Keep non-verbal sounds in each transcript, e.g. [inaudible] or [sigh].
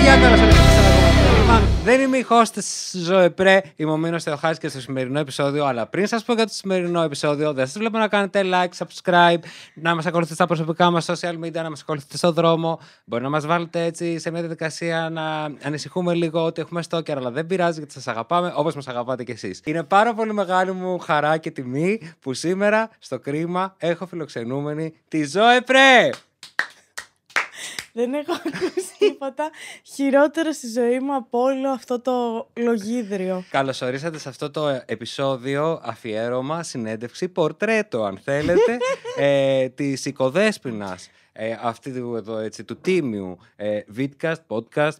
παιδιά, καλώς ήρθατε. Δεν είμαι η host Ζωεπρέ, είμαι ο Μήνος Θεοχάρης και στο σημερινό επεισόδιο. Αλλά πριν σας πω για το σημερινό επεισόδιο, δεν σας βλέπω να κάνετε like, subscribe, να μας ακολουθείτε στα προσωπικά μας social media, να μας ακολουθείτε στο δρόμο. Μπορεί να μας βάλετε έτσι σε μια διαδικασία να ανησυχούμε λίγο ότι έχουμε στόκερ, αλλά δεν πειράζει γιατί σας αγαπάμε όπως μας αγαπάτε κι εσείς. Είναι πάρα πολύ μεγάλη μου χαρά και τιμή που σήμερα στο κρίμα έχω φιλοξενούμενη τη Ζωεπρέ! Δεν έχω [laughs] ακούσει τίποτα χειρότερο στη ζωή μου από όλο αυτό το λογίδριο. Καλώ ορίσατε σε αυτό το επεισόδιο αφιέρωμα, συνέντευξη, πορτρέτο, αν θέλετε, [laughs] ε, της οικοδέσπινας ε, αυτή του, εδώ, έτσι, του τίμιου ε, Vidcast, podcast,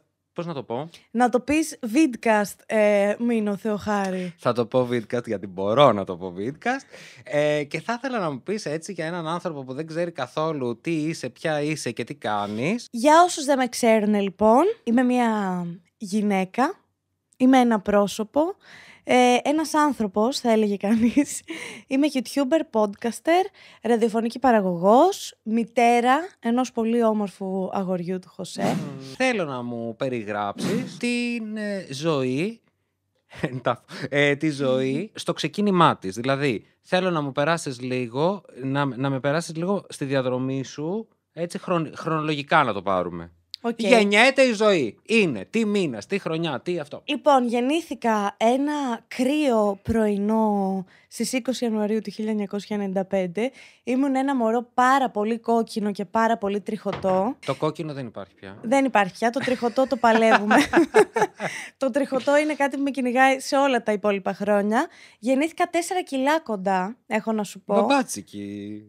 να το πω. Να το πεις Vidcast, ε, Μίνο Θεοχάρη. Θα το πω Vidcast γιατί μπορώ να το πω Vidcast. Ε, και θα ήθελα να μου πεις έτσι για έναν άνθρωπο που δεν ξέρει καθόλου τι είσαι, ποια είσαι και τι κάνεις. Για όσους δεν με ξέρουν, λοιπόν, είμαι μια γυναίκα. Είμαι ένα πρόσωπο. Ε, ένας άνθρωπος, θα έλεγε κανείς. [laughs] Είμαι YouTuber, podcaster, ραδιοφωνική παραγωγός, μητέρα ενός πολύ όμορφου αγοριού του Χωσέ. Θέλω να μου περιγράψεις την ε, ζωή ε, [laughs] ε, τη ζωή στο ξεκίνημά της. Δηλαδή, θέλω να μου περάσεις λίγο, να, να με περάσεις λίγο στη διαδρομή σου, έτσι χρονολογικά να το πάρουμε. Okay. Γεννιέται η ζωή. Είναι. Τι μήνα, τι χρονιά, τι αυτό. Λοιπόν, γεννήθηκα ένα κρύο πρωινό στις 20 Ιανουαρίου του 1995. Ήμουν ένα μωρό πάρα πολύ κόκκινο και πάρα πολύ τριχωτό. Το κόκκινο δεν υπάρχει πια. Δεν υπάρχει πια. Το τριχωτό το παλεύουμε. [laughs] το τριχωτό είναι κάτι που με κυνηγάει σε όλα τα υπόλοιπα χρόνια. Γεννήθηκα 4 κιλά κοντά, έχω να σου πω. Μπαμπάτσικη.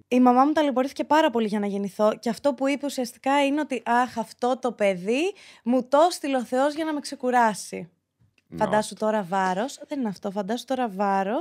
Η μαμά μου ταλαιπωρήθηκε πάρα πολύ για να γεννηθώ. Και αυτό που είπε ουσιαστικά είναι ότι αχ, αυτό το παιδί, μου το στείλε ο για να με ξεκουράσει. Φαντάσου τώρα βάρος. Δεν είναι αυτό. Φαντάσου τώρα βάρος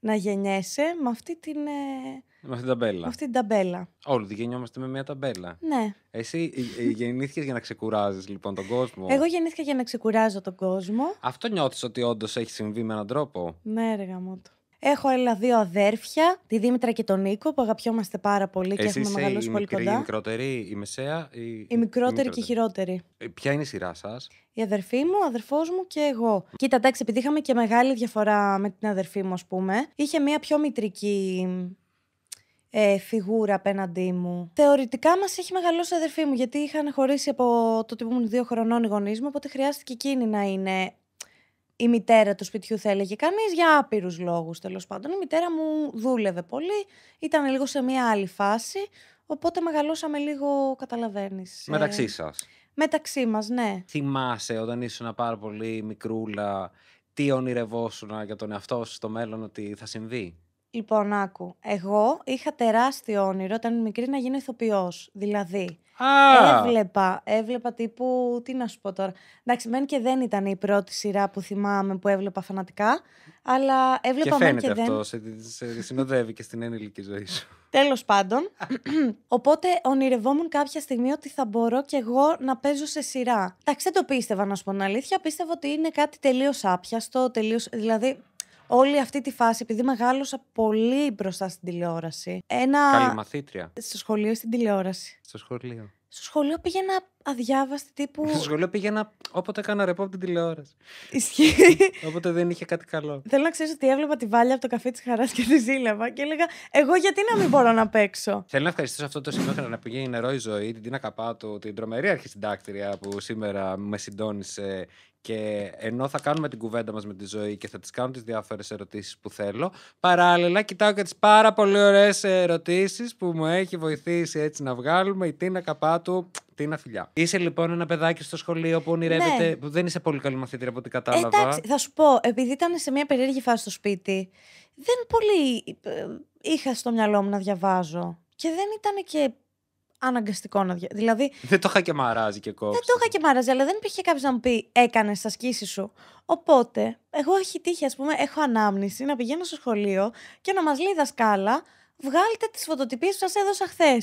να γεννιέσαι με αυτή την. Ε, με αυτή την ταμπέλα. αυτή ταμπέλα. Όλοι γεννιόμαστε με μια ταμπέλα. Ναι. Εσύ ε, ε, γεννήθηκες για να ξεκουράζεις λοιπόν τον κόσμο. Εγώ γεννήθηκα για να ξεκουράζω τον κόσμο. Αυτό νιώθεις ότι όντως έχει συμβεί με έναν τρόπο. Ναι, έργα μου. Το. Έχω άλλα δύο αδέρφια, τη Δήμητρα και τον Νίκο, που αγαπιόμαστε πάρα πολύ Εσύ και έχουμε μεγαλώσει η πολύ μικρή, κοντά. Η μικρότερη, η μεσαία, η. Η μικρότερη η και η χειρότερη. Ε, ποια είναι η σειρά σας, Η αδερφή μου, ο αδερφός μου και εγώ. Κοίτα, εντάξει, επειδή είχαμε και μεγάλη διαφορά με την αδερφή μου, ας πούμε, είχε μία πιο μητρική ε, φιγούρα απέναντί μου. Θεωρητικά μας έχει μεγαλώσει η αδερφή μου, γιατί είχαν χωρίσει από το που ήμουν δύο χρονών οι γονείς μου, οπότε χρειάστηκε εκείνη να είναι η μητέρα του σπιτιού θα έλεγε κανείς, για άπειρους λόγους τέλος πάντων. Η μητέρα μου δούλευε πολύ, ήταν λίγο σε μια άλλη φάση, οπότε μεγαλώσαμε λίγο, καταλαβαίνεις. Ε. Μεταξύ σας. Μεταξύ μας, ναι. Θυμάσαι όταν ήσουν πάρα πολύ μικρούλα, τι ονειρευόσουν για τον εαυτό σου στο μέλλον ότι θα συμβεί. Λοιπόν, άκου. Εγώ είχα τεράστιο όνειρο όταν ήμουν μικρή να γίνω ηθοποιός. Δηλαδή, Α! έβλεπα, έβλεπα τύπου. Τι να σου πω τώρα. Εντάξει, μεν και δεν ήταν η πρώτη σειρά που θυμάμαι που έβλεπα φανατικά, αλλά έβλεπα και δεν... και αυτό, Αυτό σε, σε συνοδεύει και στην ενήλικη ζωή σου. Τέλος πάντων. [clears throat] Οπότε ονειρευόμουν κάποια στιγμή ότι θα μπορώ κι εγώ να παίζω σε σειρά. Εντάξει, δεν το πίστευα, να σου πω την αλήθεια. Πίστευα ότι είναι κάτι τελείως άπιαστο, τελείως. Δηλαδή, όλη αυτή τη φάση, επειδή μεγάλωσα πολύ μπροστά στην τηλεόραση. Ένα... Καλή μαθήτρια. Στο σχολείο ή στην τηλεόραση. Στο σχολείο. Στο σχολείο πήγαινα αδιάβαστη τύπου. Στο σχολείο πήγαινα όποτε έκανα ρεπό από την τηλεόραση. Ισχύει. Όποτε δεν είχε κάτι καλό. Θέλω να ξέρεις ότι έβλεπα τη βάλια από το καφέ της χαράς και τη ζήλευα και έλεγα Εγώ γιατί να μην μπορώ να παίξω. Θέλω να ευχαριστήσω αυτό το σημείο να πηγαίνει νερό η ζωή, την Τίνα Καπάτου, την τρομερή αρχισυντάκτρια που σήμερα με συντώνησε και ενώ θα κάνουμε την κουβέντα μας με τη ζωή και θα τι κάνω τις διάφορες ερωτήσεις που θέλω, παράλληλα κοιτάω και τις πάρα πολύ ωραίες ερωτήσεις που μου έχει βοηθήσει έτσι να βγάλουμε η Τίνα Καπάτου. Τίνα φιλιά. Είσαι λοιπόν ένα παιδάκι στο σχολείο που ονειρεύεται. Ναι. που δεν είσαι πολύ καλή μαθήτρια από ό,τι κατάλαβα. Εντάξει, θα σου πω, επειδή ήταν σε μια περίεργη φάση στο σπίτι, δεν πολύ ε, είχα στο μυαλό μου να διαβάζω. Και δεν ήταν και αναγκαστικό να διαβάσει. Δηλαδή, δεν το είχα και μαράζει και κόψει. Δεν το είχα και μαράζει, αλλά δεν υπήρχε κάποιος να μου πει έκανες τα σκίσεις σου. Οπότε, εγώ έχει τύχει, ας πούμε, έχω ανάμνηση να πηγαίνω στο σχολείο και να μας λέει δασκάλα, βγάλτε τις φωτοτυπίες που σας έδωσα χθες.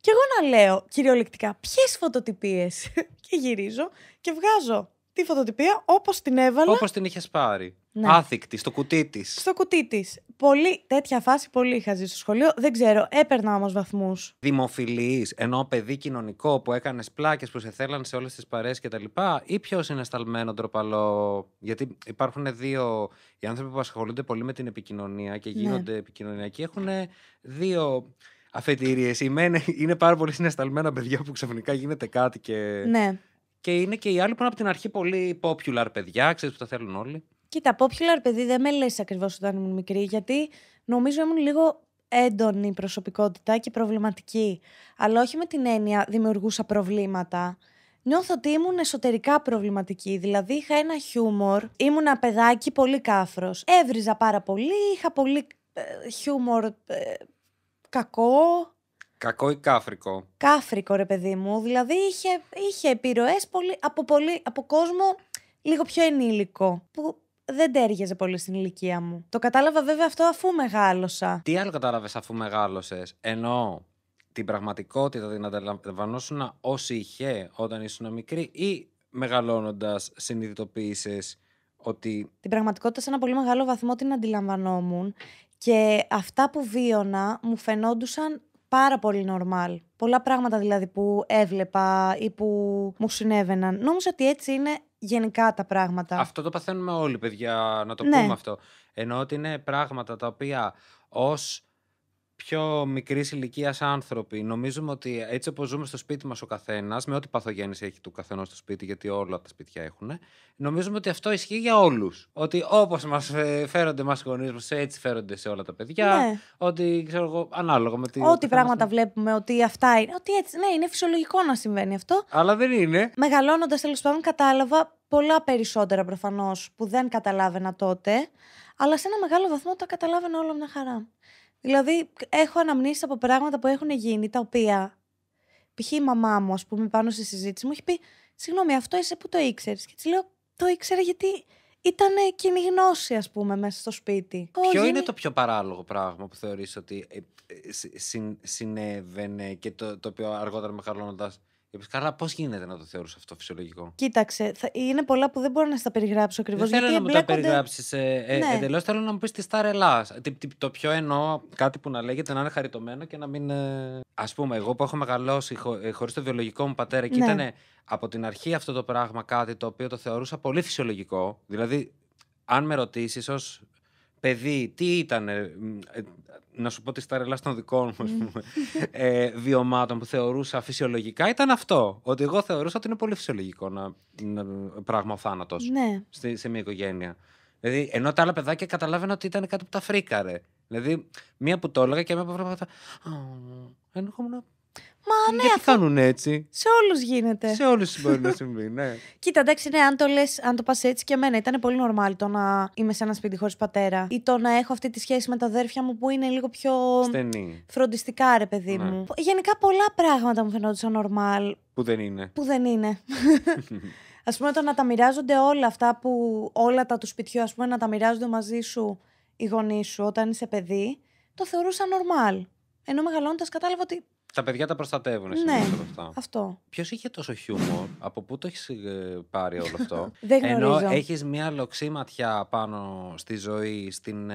Και εγώ να λέω κυριολεκτικά, ποιες φωτοτυπίες. [laughs] και γυρίζω και βγάζω τη φωτοτυπία όπως την έβαλα. Όπως την είχες πάρει. Ναι. Άθικτη, στο κουτί της. Στο κουτί της. Πολύ... Τέτοια φάση πολύ είχα ζήσει στο σχολείο. Δεν ξέρω, έπαιρνα όμως βαθμούς. Δημοφιλή, ενώ παιδί κοινωνικό που έκανες πλάκες που σε θέλαν σε όλες τις παρέες κτλ. ή πιο συνασταλμένο ντροπαλό. Γιατί υπάρχουν δύο. Οι άνθρωποι που ασχολούνται πολύ με την επικοινωνία και ναι. γίνονται ναι. επικοινωνιακοί έχουν δύο αφετηρίες. Είναι πάρα πολύ συναισθαλμένα παιδιά που ξαφνικά γίνεται κάτι και. Ναι. Και είναι και οι άλλοι που είναι από την αρχή πολύ popular παιδιά, ξέρεις που τα θέλουν όλοι. Κοίτα, popular παιδί δεν με λες ακριβώς όταν ήμουν μικρή, γιατί νομίζω ήμουν λίγο έντονη προσωπικότητα και προβληματική. Αλλά όχι με την έννοια δημιουργούσα προβλήματα. Νιώθω ότι ήμουν εσωτερικά προβληματική, δηλαδή είχα ένα χιούμορ, ήμουν ένα παιδάκι πολύ κάφρος. Έβριζα πάρα πολύ, είχα πολύ ε, χιούμορ ε, κακό. Κακό ή κάφρικο. Κάφρικο ρε παιδί μου, δηλαδή είχε, είχε επιρροές πολύ, από, πολύ, από κόσμο λίγο πιο ενήλικο, δεν τέριαζε πολύ στην ηλικία μου. Το κατάλαβα βέβαια αυτό αφού μεγάλωσα. Τι άλλο κατάλαβες αφού μεγάλωσες. Ενώ την πραγματικότητα την αντιλαμβανόσουν ω είχε όταν ήσουν μικρή ή μεγαλώνοντας συνειδητοποίησες ότι. Την πραγματικότητα σε ένα πολύ μεγάλο βαθμό την αντιλαμβανόμουν και αυτά που βίωνα μου φαινόντουσαν πάρα πολύ normal. Πολλά πράγματα δηλαδή που έβλεπα ή που μου συνέβαιναν. Νόμιζα ότι έτσι είναι γενικά τα πράγματα. Αυτό το παθαίνουμε όλοι, παιδιά, να το ναι. πούμε αυτό. Ενώ ότι είναι πράγματα τα οποία ως πιο μικρής ηλικίας άνθρωποι. Νομίζουμε ότι έτσι όπως ζούμε στο σπίτι μας ο καθένας, με ό,τι παθογένεια έχει του καθενός στο σπίτι, γιατί όλα τα σπίτια έχουν, νομίζουμε ότι αυτό ισχύει για όλους. Ότι όπως μας ε, φέρονται μας οι γονείς μας, έτσι φέρονται σε όλα τα παιδιά. Ναι. Ότι ξέρω εγώ, ανάλογα με τι. Ό,τι πράγματα βλέπουμε, ότι αυτά είναι. Ότι έτσι, ναι, είναι φυσιολογικό να συμβαίνει αυτό. Αλλά δεν είναι. Μεγαλώνοντας τέλος πάντων, κατάλαβα πολλά περισσότερα προφανώς που δεν καταλάβαινα τότε. Αλλά σε ένα μεγάλο βαθμό τα καταλάβαινα όλα μια χαρά. Δηλαδή, έχω αναμνήσεις από πράγματα που έχουν γίνει, τα οποία. Π.χ. η μαμά μου, ας πούμε, πάνω στη συζήτηση μου έχει πει: Συγγνώμη, αυτό είσαι που το ήξερες. Και της λέω: Το ήξερα γιατί ήταν κοινή γνώση, ας πούμε, μέσα στο σπίτι. Ποιο είναι το πιο παράλογο πράγμα που θεωρείς ότι ε, ε, συ, συνέβαινε και το, το οποίο αργότερα με χαρλώνοντας Καλά, πώς γίνεται να το θεωρούσε αυτό φυσιολογικό. Κοίταξε, θα, είναι πολλά που δεν μπορώ να στα περιγράψω ακριβώς. Δεν θέλω να μου τα περιγράψεις. Ε, ε, ναι. Εντελώς θέλω να μου πεις τη Star Ελλάς. Το πιο εννοώ κάτι που να λέγεται να είναι χαριτωμένο και να μην. Ε... Ας πούμε, εγώ που έχω μεγαλώσει χω, ε, χωρίς το βιολογικό μου πατέρα και ναι. ήταν από την αρχή αυτό το πράγμα κάτι το οποίο το θεωρούσα πολύ φυσιολογικό. Δηλαδή, αν με ρωτήσεις ως παιδί, τι ήταν, ε, να σου πω τη σταρελά των δικών μου ε, βιωμάτων που θεωρούσα φυσιολογικά, ήταν αυτό. Ότι εγώ θεωρούσα ότι είναι πολύ φυσιολογικό να, να πράγμα ο θάνατος ναι. σε, μια οικογένεια. Δηλαδή, ενώ τα άλλα παιδάκια καταλάβαινα ότι ήταν κάτι που τα φρίκαρε. Δηλαδή, μία που το έλεγα και μία που Ενώ ήμουν Μα ε, ναι, Γιατί κάνουν έτσι. Σε όλους γίνεται. Σε όλους [laughs] μπορεί να συμβεί, ναι. Κοίτα, εντάξει, ναι, αν το πας έτσι και εμένα, ήταν πολύ normal το να είμαι σε ένα σπίτι χωρίς πατέρα ή το να έχω αυτή τη σχέση με τα αδέρφια μου που είναι λίγο πιο. Στενή. Φροντιστικά, ρε παιδί ναι. μου. Γενικά πολλά πράγματα μου φαινόντουσαν normal. Που δεν είναι. Που δεν είναι. [laughs] [laughs] ας πούμε, το να τα μοιράζονται όλα αυτά που. όλα τα του σπιτιού, ας πούμε, να τα μοιράζονται μαζί σου οι γονείς σου όταν είσαι παιδί, το θεωρούσα normal. Ενώ μεγαλώντα, κατάλαβα ότι τα παιδιά τα προστατεύουν εσύ ναι, αυτά. Αυτό. Ποιος είχε τόσο χιούμορ, από πού το έχεις ε, πάρει όλο αυτό. [laughs] Δεν Ενώ έχεις μια λοξή ματιά πάνω στη ζωή, στην,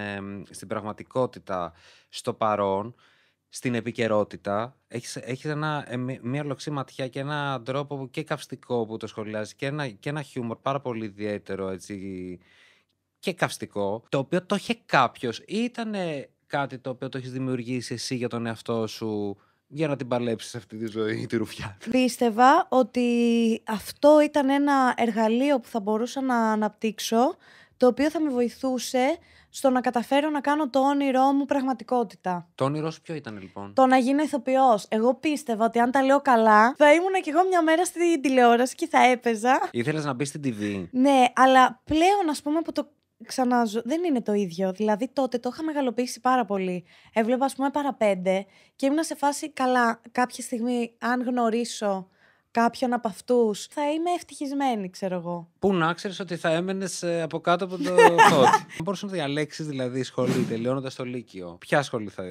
στην πραγματικότητα, στο παρόν, στην επικαιρότητα. Έχεις, έχεις ε, μια λοξή ματιά και έναν τρόπο και καυστικό που το σχολιάζει και ένα, και ένα χιούμορ πάρα πολύ ιδιαίτερο έτσι, και καυστικό, το οποίο το είχε κάποιος ή ήταν κάτι το οποίο το έχεις δημιουργήσει εσύ για τον εαυτό σου για να την παλέψεις αυτή τη ζωή, τη ρουφιά. Πίστευα ότι αυτό ήταν ένα εργαλείο που θα μπορούσα να αναπτύξω, το οποίο θα με βοηθούσε στο να καταφέρω να κάνω το όνειρό μου πραγματικότητα. Το όνειρός σου ποιο ήταν λοιπόν. Το να γίνω ηθοποιός. Εγώ πίστευα ότι αν τα λέω καλά, θα ήμουν κι εγώ μια μέρα στην τηλεόραση και θα έπαιζα. Ήθελες να μπεις στην TV. Ναι, αλλά πλέον ας πούμε από το ξαναζω... δεν είναι το ίδιο. Δηλαδή τότε το είχα μεγαλοποιήσει πάρα πολύ. Έβλεπα ας πούμε παραπέντε και ήμουν σε φάση καλά κάποια στιγμή αν γνωρίσω κάποιον από αυτούς, θα είμαι ευτυχισμένη, ξέρω εγώ. Πού να ξέρεις ότι θα έμενες ε, από κάτω από το φώτι. [laughs] Αν μπορούσε να διαλέξεις δηλαδή σχολή, τελειώνοντας το Λύκειο, ποια σχολή θα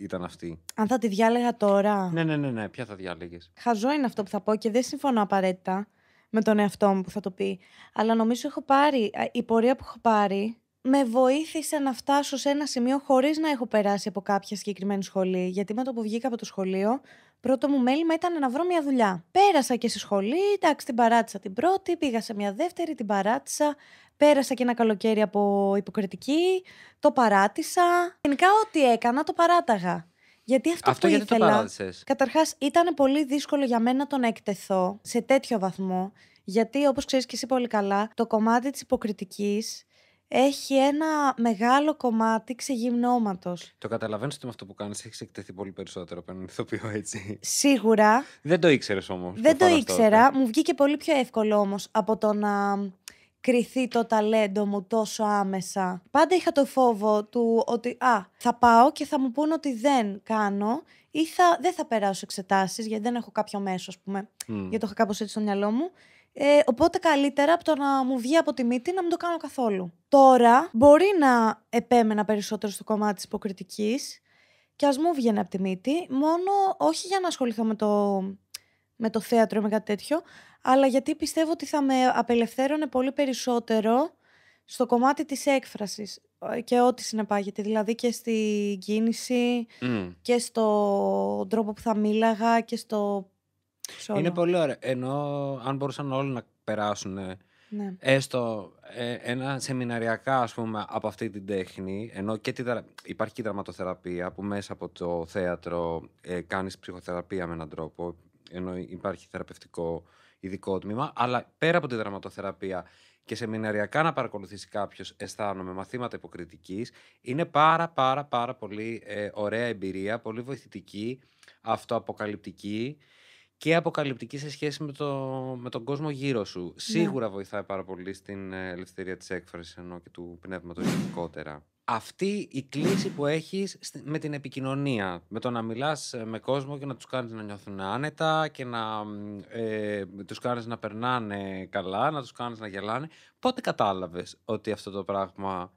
ήταν αυτή. Αν θα τη διάλεγα τώρα. Ναι, ναι, ναι, ναι. ποια θα διάλεγες. Χαζό είναι αυτό που θα πω και δεν συμφωνώ απαραίτητα με τον εαυτό μου που θα το πει. Αλλά νομίζω έχω πάρει, η πορεία που έχω πάρει με βοήθησε να φτάσω σε ένα σημείο χωρίς να έχω περάσει από κάποια συγκεκριμένη σχολή. Γιατί με το που βγήκα από το σχολείο, πρώτο μου μέλημα ήταν να βρω μια δουλειά. Πέρασα και στη σχολή, εντάξει την παράτησα την πρώτη, πήγα σε μια δεύτερη, την παράτησα. Πέρασα και ένα καλοκαίρι από υποκριτική, το παράτησα. Γενικά ό,τι έκανα το παράταγα. Γιατί αυτό, αυτό που γιατί ήθελα. Καταρχάς, ήταν πολύ δύσκολο για μένα το να εκτεθώ σε τέτοιο βαθμό. Γιατί, όπως ξέρεις και εσύ πολύ καλά, το κομμάτι της υποκριτικής έχει ένα μεγάλο κομμάτι ξεγυμνώματος. Το καταλαβαίνω ότι με αυτό που κάνεις έχεις εκτεθεί πολύ περισσότερο από έναν ηθοποιό, έτσι. Σίγουρα. Δεν το ήξερες όμως. Δεν το ήξερα. Μου βγήκε πολύ πιο εύκολο όμως από το να κριθεί το ταλέντο μου τόσο άμεσα. Πάντα είχα το φόβο του ότι α, θα πάω και θα μου πούν ότι δεν κάνω ή θα, δεν θα περάσω εξετάσεις γιατί δεν έχω κάποιο μέσο, ας πούμε, για γιατί το είχα κάπως έτσι στο μυαλό μου. Ε, οπότε καλύτερα από το να μου βγει από τη μύτη να μην το κάνω καθόλου. Τώρα μπορεί να επέμενα περισσότερο στο κομμάτι της υποκριτικής και ας μου βγαίνει από τη μύτη, μόνο όχι για να ασχοληθώ το, με το θέατρο ή με κάτι τέτοιο, αλλά γιατί πιστεύω ότι θα με απελευθέρωνε πολύ περισσότερο στο κομμάτι της έκφρασης ε, και ό,τι συνεπάγεται, δηλαδή και στη κίνηση και στο τρόπο που θα μίλαγα και στο... Είναι πολύ ωραίο, ενώ αν μπορούσαν όλοι να περάσουν ε, ναι. έστω ε, ένα σεμιναριακά ας πούμε από αυτή την τέχνη ενώ και υπάρχει και η δραματοθεραπεία που μέσα από το θέατρο ε, κάνεις ψυχοθεραπεία με έναν τρόπο ενώ υπάρχει θεραπευτικό ειδικό τμήμα, αλλά πέρα από τη δραματοθεραπεία και σεμιναριακά να παρακολουθήσει κάποιος, αισθάνομαι, μαθήματα υποκριτικής, είναι πάρα πάρα πάρα πολύ ε, ωραία εμπειρία, πολύ βοηθητική, αυτοαποκαλυπτική και αποκαλυπτική σε σχέση με, το, με τον κόσμο γύρω σου. Ναι. Σίγουρα βοηθάει πάρα πολύ στην ε, ελευθερία της έκφρασης ενώ και του πνεύματος γενικότερα αυτή η κλίση που έχεις με την επικοινωνία, με το να μιλάς ε, με κόσμο και να τους κάνεις να νιώθουν άνετα και να ε, τους κάνεις να περνάνε καλά, να τους κάνεις να γελάνε. Πότε κατάλαβες ότι αυτό το πράγμα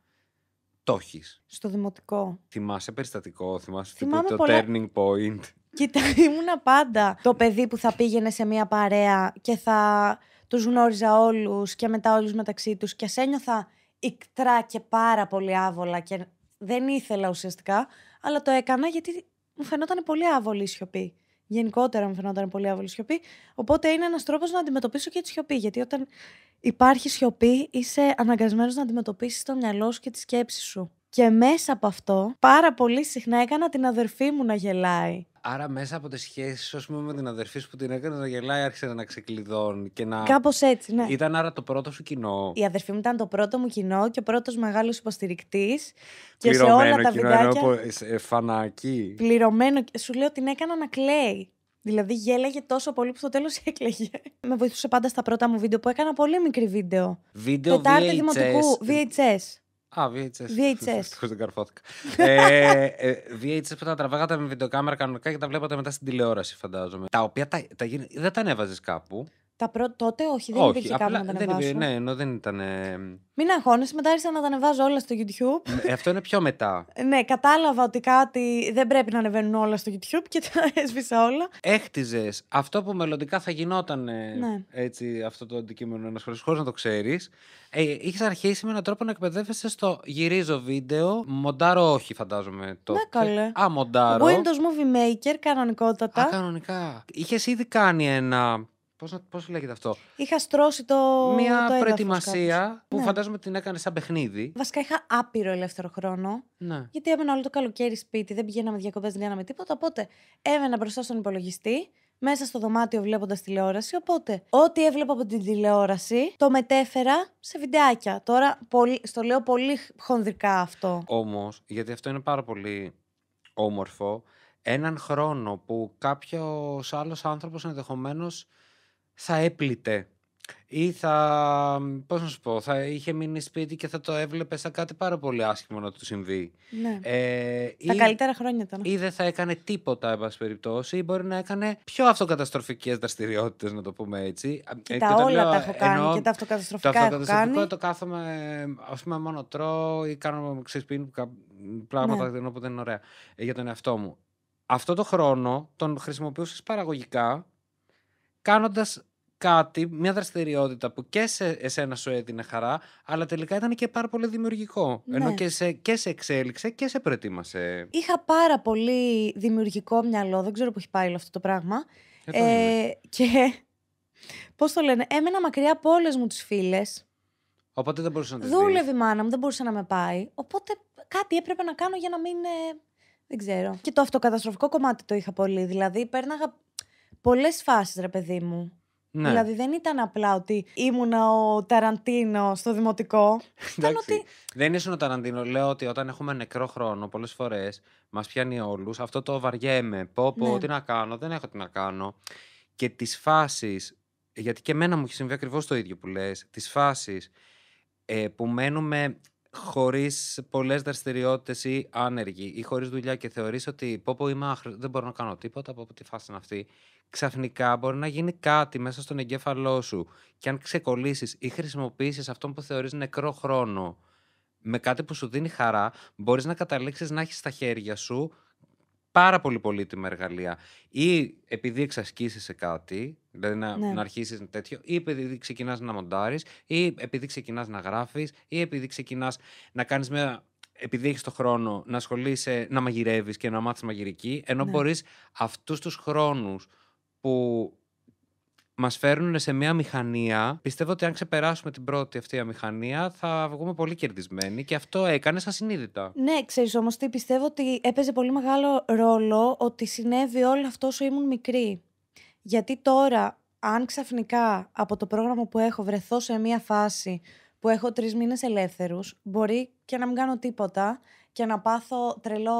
το έχεις. Στο δημοτικό. Θυμάσαι περιστατικό, θυμάσαι το turning point. Κοίτα, [laughs] ήμουνα πάντα το παιδί που θα πήγαινε σε μια παρέα και θα τους γνώριζα όλους και μετά όλους μεταξύ τους. και σε ένιωθα ικτρά και πάρα πολύ άβολα και δεν ήθελα ουσιαστικά, αλλά το έκανα γιατί μου φαινόταν πολύ άβολη η σιωπή. Γενικότερα μου φαινόταν πολύ άβολη η σιωπή. Οπότε είναι ένας τρόπος να αντιμετωπίσω και τη σιωπή. Γιατί όταν υπάρχει σιωπή, είσαι αναγκασμένος να αντιμετωπίσεις το μυαλό σου και τη σκέψη σου. Και μέσα από αυτό, πάρα πολύ συχνά έκανα την αδερφή μου να γελάει. Άρα μέσα από τις σχέσεις, ας πούμε, με την αδερφή σου που την έκανε να γελάει, άρχισε να ξεκλειδώνει και να... Κάπως έτσι, ναι. Ήταν άρα το πρώτο σου κοινό. Η αδερφή μου ήταν το πρώτο μου κοινό και ο πρώτος μεγάλος υποστηρικτής. Και σε όλα τα κοινό, βιντεάκια... Εννοώ, ε, ε, φανακή. Πληρωμένο. Σου λέω την έκανα να κλαίει. Δηλαδή γέλαγε τόσο πολύ που στο τέλος [laughs] έκλαιγε. με βοηθούσε πάντα στα πρώτα μου βίντεο που έκανα πολύ μικρή βίντεο. Βίντεο VHS. Δημοτικού, VHS. Α, VHS. VHS. δεν καρφώθηκα. Ε, ε, VHS που τα τραβάγατε με βιντεοκάμερα κανονικά και τα βλέπατε μετά στην τηλεόραση, φαντάζομαι. Τα οποία δεν τα ανέβαζες κάπου. Τα Τότε όχι, δεν όχι, υπήρχε απλά, να τα ανεβάσω. Δεν, ναι, ενώ δεν ήταν. Ε, Μην αγχώνεσαι, μετά άρχισα να τα ανεβάζω όλα στο YouTube. Ε, αυτό είναι πιο μετά. Ε, ναι, κατάλαβα ότι κάτι δεν πρέπει να ανεβαίνουν όλα στο YouTube και τα [laughs] έσβησα όλα. Έχτιζες αυτό που μελλοντικά θα γινόταν ναι. έτσι, αυτό το αντικείμενο ένας χρόνο, χωρίς να το ξέρεις. Ε, Είχες αρχίσει με έναν τρόπο να εκπαιδεύεσαι στο γυρίζω βίντεο. Μοντάρο όχι, φαντάζομαι. Το... Ναι, καλέ. Α, μοντάρο. Windows Movie Maker, κανονικότατα. Α, κανονικά. Είχες ήδη κάνει ένα Πώς, πώς λέγεται αυτό. Είχα στρώσει το. Μια το προετοιμασία που ναι. φαντάζομαι την έκανε σαν παιχνίδι. Βασικά είχα άπειρο ελεύθερο χρόνο. Ναι. Γιατί έμενα όλο το καλοκαίρι σπίτι, δεν πηγαίναμε διακοπές, δεν κάναμε τίποτα. Οπότε έμενα μπροστά στον υπολογιστή, μέσα στο δωμάτιο βλέποντας τηλεόραση. Οπότε ό,τι έβλεπα από την τηλεόραση το μετέφερα σε βιντεάκια. Τώρα πολύ, στο λέω πολύ χονδρικά αυτό. Όμως, γιατί αυτό είναι πάρα πολύ όμορφο. Έναν χρόνο που κάποιος άλλος άνθρωπος ενδεχομένως θα έπλητε ή θα, πώς να σου πω, θα είχε μείνει σπίτι και θα το έβλεπε σαν κάτι πάρα πολύ άσχημο να του συμβεί. Ναι. Ε, Τα καλύτερα χρόνια ήταν. Ή δεν θα έκανε τίποτα, εν πάση περιπτώσει, ή μπορεί να έκανε πιο αυτοκαταστροφικές δραστηριότητες, να το πούμε έτσι. Ε, και ε, τα όλα τα έχω κάνει ενώ, και τα αυτοκαταστροφικά. Το αυτοκαταστροφικό κάνει. το κάθομαι, ας πούμε, μόνο τρώω ή κάνω ξεσπίνου πράγματα ναι. που δεν είναι ωραία ε, για τον εαυτό μου. Αυτό το χρόνο τον χρησιμοποιούσες παραγωγικά κάνοντας κάτι, μια δραστηριότητα που και σε εσένα σου έδινε χαρά, αλλά τελικά ήταν και πάρα πολύ δημιουργικό. Ενώ ναι. και σε, και σε εξέλιξε και σε προετοίμασε. Είχα πάρα πολύ δημιουργικό μυαλό, δεν ξέρω που έχει πάει όλο αυτό το πράγμα. Ε, ε και [laughs] πώς το λένε, έμενα μακριά από όλες μου τις φίλες. Οπότε δεν μπορούσα να τις Δούλευε η μάνα μου, δεν μπορούσε να με πάει. Οπότε κάτι έπρεπε να κάνω για να μην... Ε, δεν ξέρω. Και το αυτοκαταστροφικό κομμάτι το είχα πολύ. Δηλαδή, πέρναγα πολλές φάσεις, ρε παιδί μου. Ναι. Δηλαδή δεν ήταν απλά ότι ήμουνα ο Ταραντίνο στο δημοτικό. ότι... Δεν ήσουν ο Ταραντίνο. Λέω ότι όταν έχουμε νεκρό χρόνο, πολλές φορές μας πιάνει όλους. Αυτό το βαριέμαι. Πω, πω, ναι. τι να κάνω, δεν έχω τι να κάνω. Και τις φάσεις. Γιατί και εμένα μου έχει συμβεί ακριβώς το ίδιο που λες. Τις φάσεις ε, που μένουμε χωρίς πολλές δραστηριότητες ή άνεργοι ή χωρίς δουλειά και θεωρείς ότι πω, πω είμαι άχρη, δεν μπορώ να κάνω τίποτα, από πω τι φάση είναι αυτή ξαφνικά μπορεί να γίνει κάτι μέσα στον εγκέφαλό σου και αν ξεκολλήσεις ή χρησιμοποιήσεις αυτό που θεωρείς νεκρό χρόνο με κάτι που σου δίνει χαρά, μπορείς να καταλήξεις να έχεις στα χέρια σου πάρα πολύ πολύτιμα εργαλεία. Ή επειδή εξασκήσεις σε κάτι, δηλαδή να, ναι. να αρχίσεις τέτοιο, ή επειδή ξεκινάς να μοντάρεις, ή επειδή ξεκινάς να γράφεις, ή επειδή ξεκινάς να κάνεις μια επειδή έχεις το χρόνο να ασχολείσαι να μαγειρεύεις και να μάθεις μαγειρική, ενώ ναι. μπορείς αυτούς τους χρόνους που μας φέρνουν σε μια μηχανία. Πιστεύω ότι αν ξεπεράσουμε την πρώτη αυτή μηχανία... θα βγούμε πολύ κερδισμένοι και αυτό έκανε ασυνείδητα. Ναι, ξέρεις όμως τι πιστεύω ότι έπαιζε πολύ μεγάλο ρόλο ότι συνέβη όλο αυτό όσο ήμουν μικρή. Γιατί τώρα, αν ξαφνικά από το πρόγραμμα που έχω βρεθώ σε μια φάση που έχω τρεις μήνες ελεύθερους, μπορεί και να μην κάνω τίποτα και να πάθω τρελό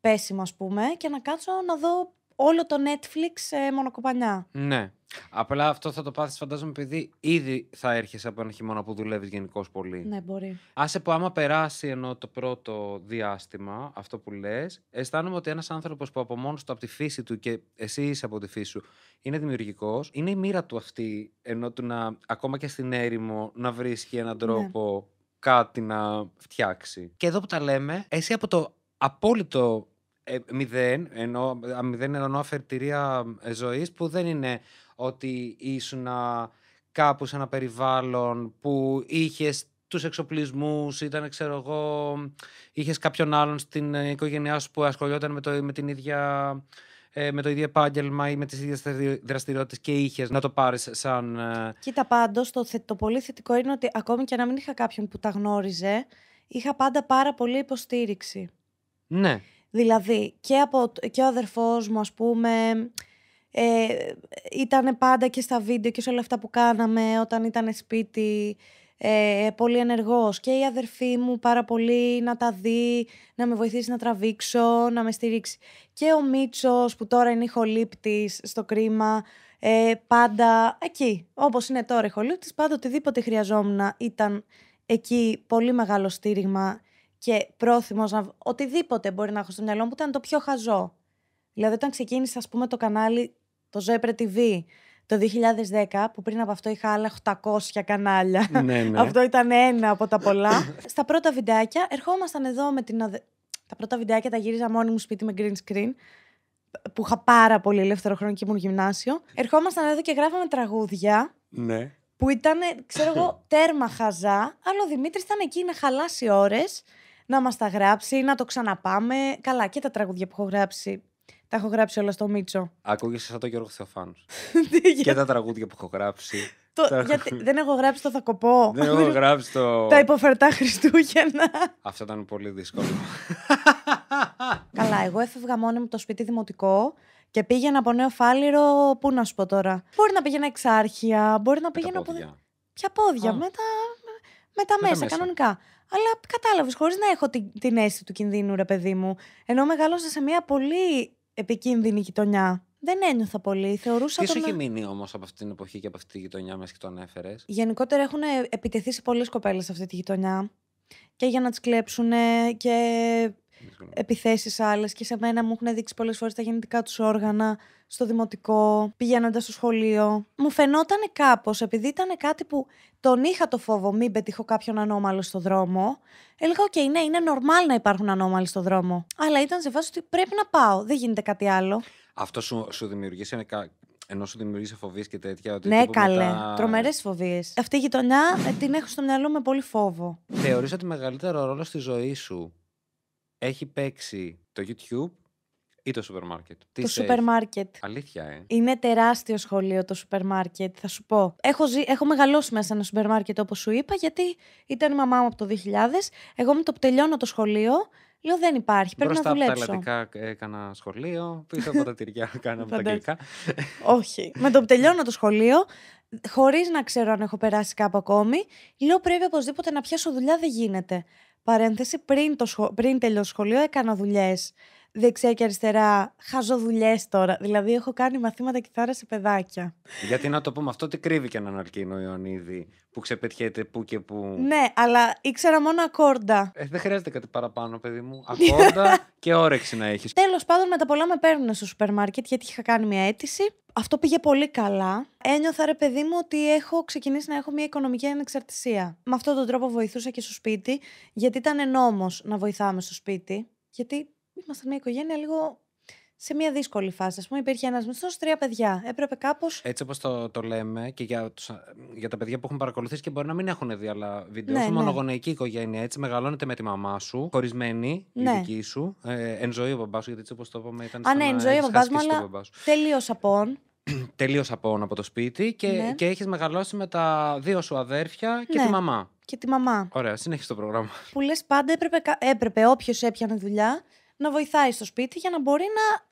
πέσιμο, ας πούμε, και να κάτσω να δω όλο το Netflix ε, μονοκοπανιά. Ναι. Απλά αυτό θα το πάθεις, φαντάζομαι, επειδή ήδη θα έρχεσαι από ένα χειμώνα που δουλεύεις γενικώς πολύ. Ναι, μπορεί. Άσε που άμα περάσει ενώ το πρώτο διάστημα, αυτό που λες, αισθάνομαι ότι ένας άνθρωπος που από μόνος του, από τη φύση του και εσύ είσαι από τη φύση σου, είναι δημιουργικός, είναι η μοίρα του αυτή, ενώ του να ακόμα και στην έρημο να βρίσκει έναν ναι. τρόπο κάτι να φτιάξει. Και εδώ που τα λέμε, εσύ από το απόλυτο ε, μηδέν, ενώ, μηδέν εννοώ αφαιρτηρία ζωής που δεν είναι ότι ήσουν κάπου σε ένα περιβάλλον που είχες τους εξοπλισμούς, ήταν ξέρω είχες κάποιον άλλον στην ε, οικογένειά σου που ασχολιόταν με, το, με την ίδια ε, με το ίδιο επάγγελμα ή με τις ίδιες δραστηριότητες και είχες να το πάρεις σαν... Ε, Κοίτα πάντως, το, το πολύ θετικό είναι ότι ακόμη και να μην είχα κάποιον που τα γνώριζε, είχα πάντα πάρα πολύ υποστήριξη. Ναι. Δηλαδή και, από, και ο αδερφός μου ας πούμε ε, ήταν πάντα και στα βίντεο και σε όλα αυτά που κάναμε όταν ήταν σπίτι ε, πολύ ενεργός και η αδερφή μου πάρα πολύ να τα δει, να με βοηθήσει να τραβήξω, να με στηρίξει. Και ο Μίτσος που τώρα είναι χολύπτης στο κρίμα, ε, πάντα εκεί, όπως είναι τώρα ηχολήπτης, πάντα οτιδήποτε χρειαζόμουν ήταν εκεί πολύ μεγάλο στήριγμα και πρόθυμος να. Οτιδήποτε μπορεί να έχω στο μυαλό μου ήταν το πιο χαζό. Δηλαδή, όταν ξεκίνησα, ας πούμε, το κανάλι, το Ζέπρε TV, το 2010, που πριν από αυτό είχα άλλα 800 κανάλια. Ναι, ναι. [laughs] αυτό ήταν ένα από τα πολλά. Στα πρώτα βιντεάκια, ερχόμασταν εδώ με την. Τα πρώτα βιντεάκια τα γύριζα μόνη μου σπίτι με green screen που είχα πάρα πολύ ελεύθερο χρόνο και ήμουν γυμνάσιο. Ερχόμασταν εδώ και γράφαμε τραγούδια. Ναι. Που ήταν, ξέρω εγώ, τέρμα χαζά. Αλλά ο Δημήτρης ήταν εκεί να χαλάσει ώρες να μας τα γράψει, να το ξαναπάμε. Καλά, και τα τραγούδια που έχω γράψει. Τα έχω γράψει όλα στο Μίτσο. Ακούγεσαι σαν το Γιώργο Θεοφάνου. [laughs] και τα τραγούδια που έχω γράψει. Το, δεν έχω γράψει το Θακοπό. Δεν έχω [laughs] γράψει το. Τα υποφερτά Χριστούγεννα. Αυτό ήταν πολύ δύσκολο. [laughs] Καλά, εγώ έφευγα μόνη μου το σπίτι δημοτικό και πήγαινα από νέο φάληρο. Πού να σου πω τώρα. Μπορεί να πήγαινα εξάρχεια, μπορεί να πήγαινα από. Ποια πόδια, με τα, μέσα, κανονικά. Αλλά κατάλαβες, χωρίς να έχω την, την αίσθηση του κινδύνου, ρε παιδί μου. Ενώ μεγάλωσα σε μια πολύ επικίνδυνη γειτονιά. Δεν ένιωθα πολύ. Θεωρούσα Τι σου έχει μείνει όμως από αυτή την εποχή και από αυτή τη γειτονιά, μιας και το ανέφερε. Γενικότερα έχουν επιτεθεί σε πολλές κοπέλες αυτή τη γειτονιά. Και για να τις κλέψουν και επιθέσεις άλλες και σε μένα μου έχουν δείξει πολλές φορές τα γεννητικά τους όργανα στο δημοτικό, πηγαίνοντας στο σχολείο. Μου φαινόταν κάπως, επειδή ήταν κάτι που τον είχα το φόβο μην πετύχω κάποιον ανώμαλο στο δρόμο, έλεγα «ΟΚ, ναι, είναι normal να υπάρχουν ανώμαλοι στο δρόμο». Αλλά ήταν σε βάση ότι πρέπει να πάω, δεν γίνεται κάτι άλλο. Αυτό σου, σου δημιουργήσε ένα, ενώ σου δημιουργήσε φοβίες και τέτοια. Ότι ναι, καλέ. Μετά... Τρομερές φοβίες. Αυτή η γειτονιά ε, την έχω στο μυαλό με πολύ φόβο. Θεωρείς ότι μεγαλύτερο ρόλο στη ζωή σου έχει παίξει το YouTube ή το σούπερ μάρκετ. Το σούπερ μάρκετ. Αλήθεια, ε. Είναι τεράστιο σχολείο το σούπερ μάρκετ, θα σου πω. Έχω, μεγαλώσει μέσα ένα σούπερ μάρκετ όπως σου είπα, γιατί ήταν η μαμά μου από το 2000. Εγώ με το που τελειώνω το σχολείο. Λέω δεν υπάρχει, πρέπει να δουλέψω. Μπροστά από τα ελληνικά έκανα σχολείο, πίσω από τα τυριά [laughs] κάναμε τα αγγλικά. Όχι. Με το που τελειώνω το σχολείο, χωρίς να ξέρω αν έχω περάσει κάπου ακόμη, λέω πρέπει οπωσδήποτε να πιάσω δουλειά, δεν γίνεται. Παρένθεση, πριν, το σχολείο έκανα δουλειές δεξιά και αριστερά, χάζω δουλειές τώρα. Δηλαδή, έχω κάνει μαθήματα κιθάρα σε παιδάκια. Γιατί να το πούμε αυτό, τι κρύβει και έναν αρκίνο Ιωνίδη που ξεπετιέται που και που. Ναι, αλλά ήξερα μόνο ακόρντα. Ε, δεν χρειάζεται κάτι παραπάνω, παιδί μου. Ακόρντα [laughs] και όρεξη να έχεις. Τέλος πάντων, με τα πολλά με παίρνουν στο σούπερ μάρκετ γιατί είχα κάνει μια αίτηση. Αυτό πήγε πολύ καλά. Ένιωθα ρε παιδί μου ότι έχω ξεκινήσει να έχω μια οικονομική ανεξαρτησία. Με αυτόν τον τρόπο βοηθούσα και στο σπίτι, γιατί ήταν νόμος να βοηθάμε στο σπίτι. Γιατί ήμασταν μια οικογένεια λίγο σε μια δύσκολη φάση. Ας πούμε, υπήρχε ένας μισθός, τρία παιδιά. Έπρεπε κάπως. Έτσι όπως το, το λέμε και για, τους, για τα παιδιά που έχουν παρακολουθήσει και μπορεί να μην έχουν δει άλλα βίντεο. Ναι, σου, ναι. Μονογονεϊκή οικογένεια. Έτσι μεγαλώνεται με τη μαμά σου, χωρισμένη, ναι. η δική σου. Ε, εν ζωή ο μπαμπάς σου, γιατί έτσι όπως το είπαμε ήταν. Α, ναι, εν ζωή ο μπαμπά μου, αλλά τελείω απόν. [clears throat] τελείω απόν από το σπίτι και, ναι. και έχεις μεγαλώσει με τα δύο σου αδέρφια και ναι. τη μαμά. Και τη μαμά. Ωραία, συνέχισε το πρόγραμμα. Που λες πάντα έπρεπε, έπρεπε όποιος έπιανε δουλειά να βοηθάει στο σπίτι για να μπορεί να.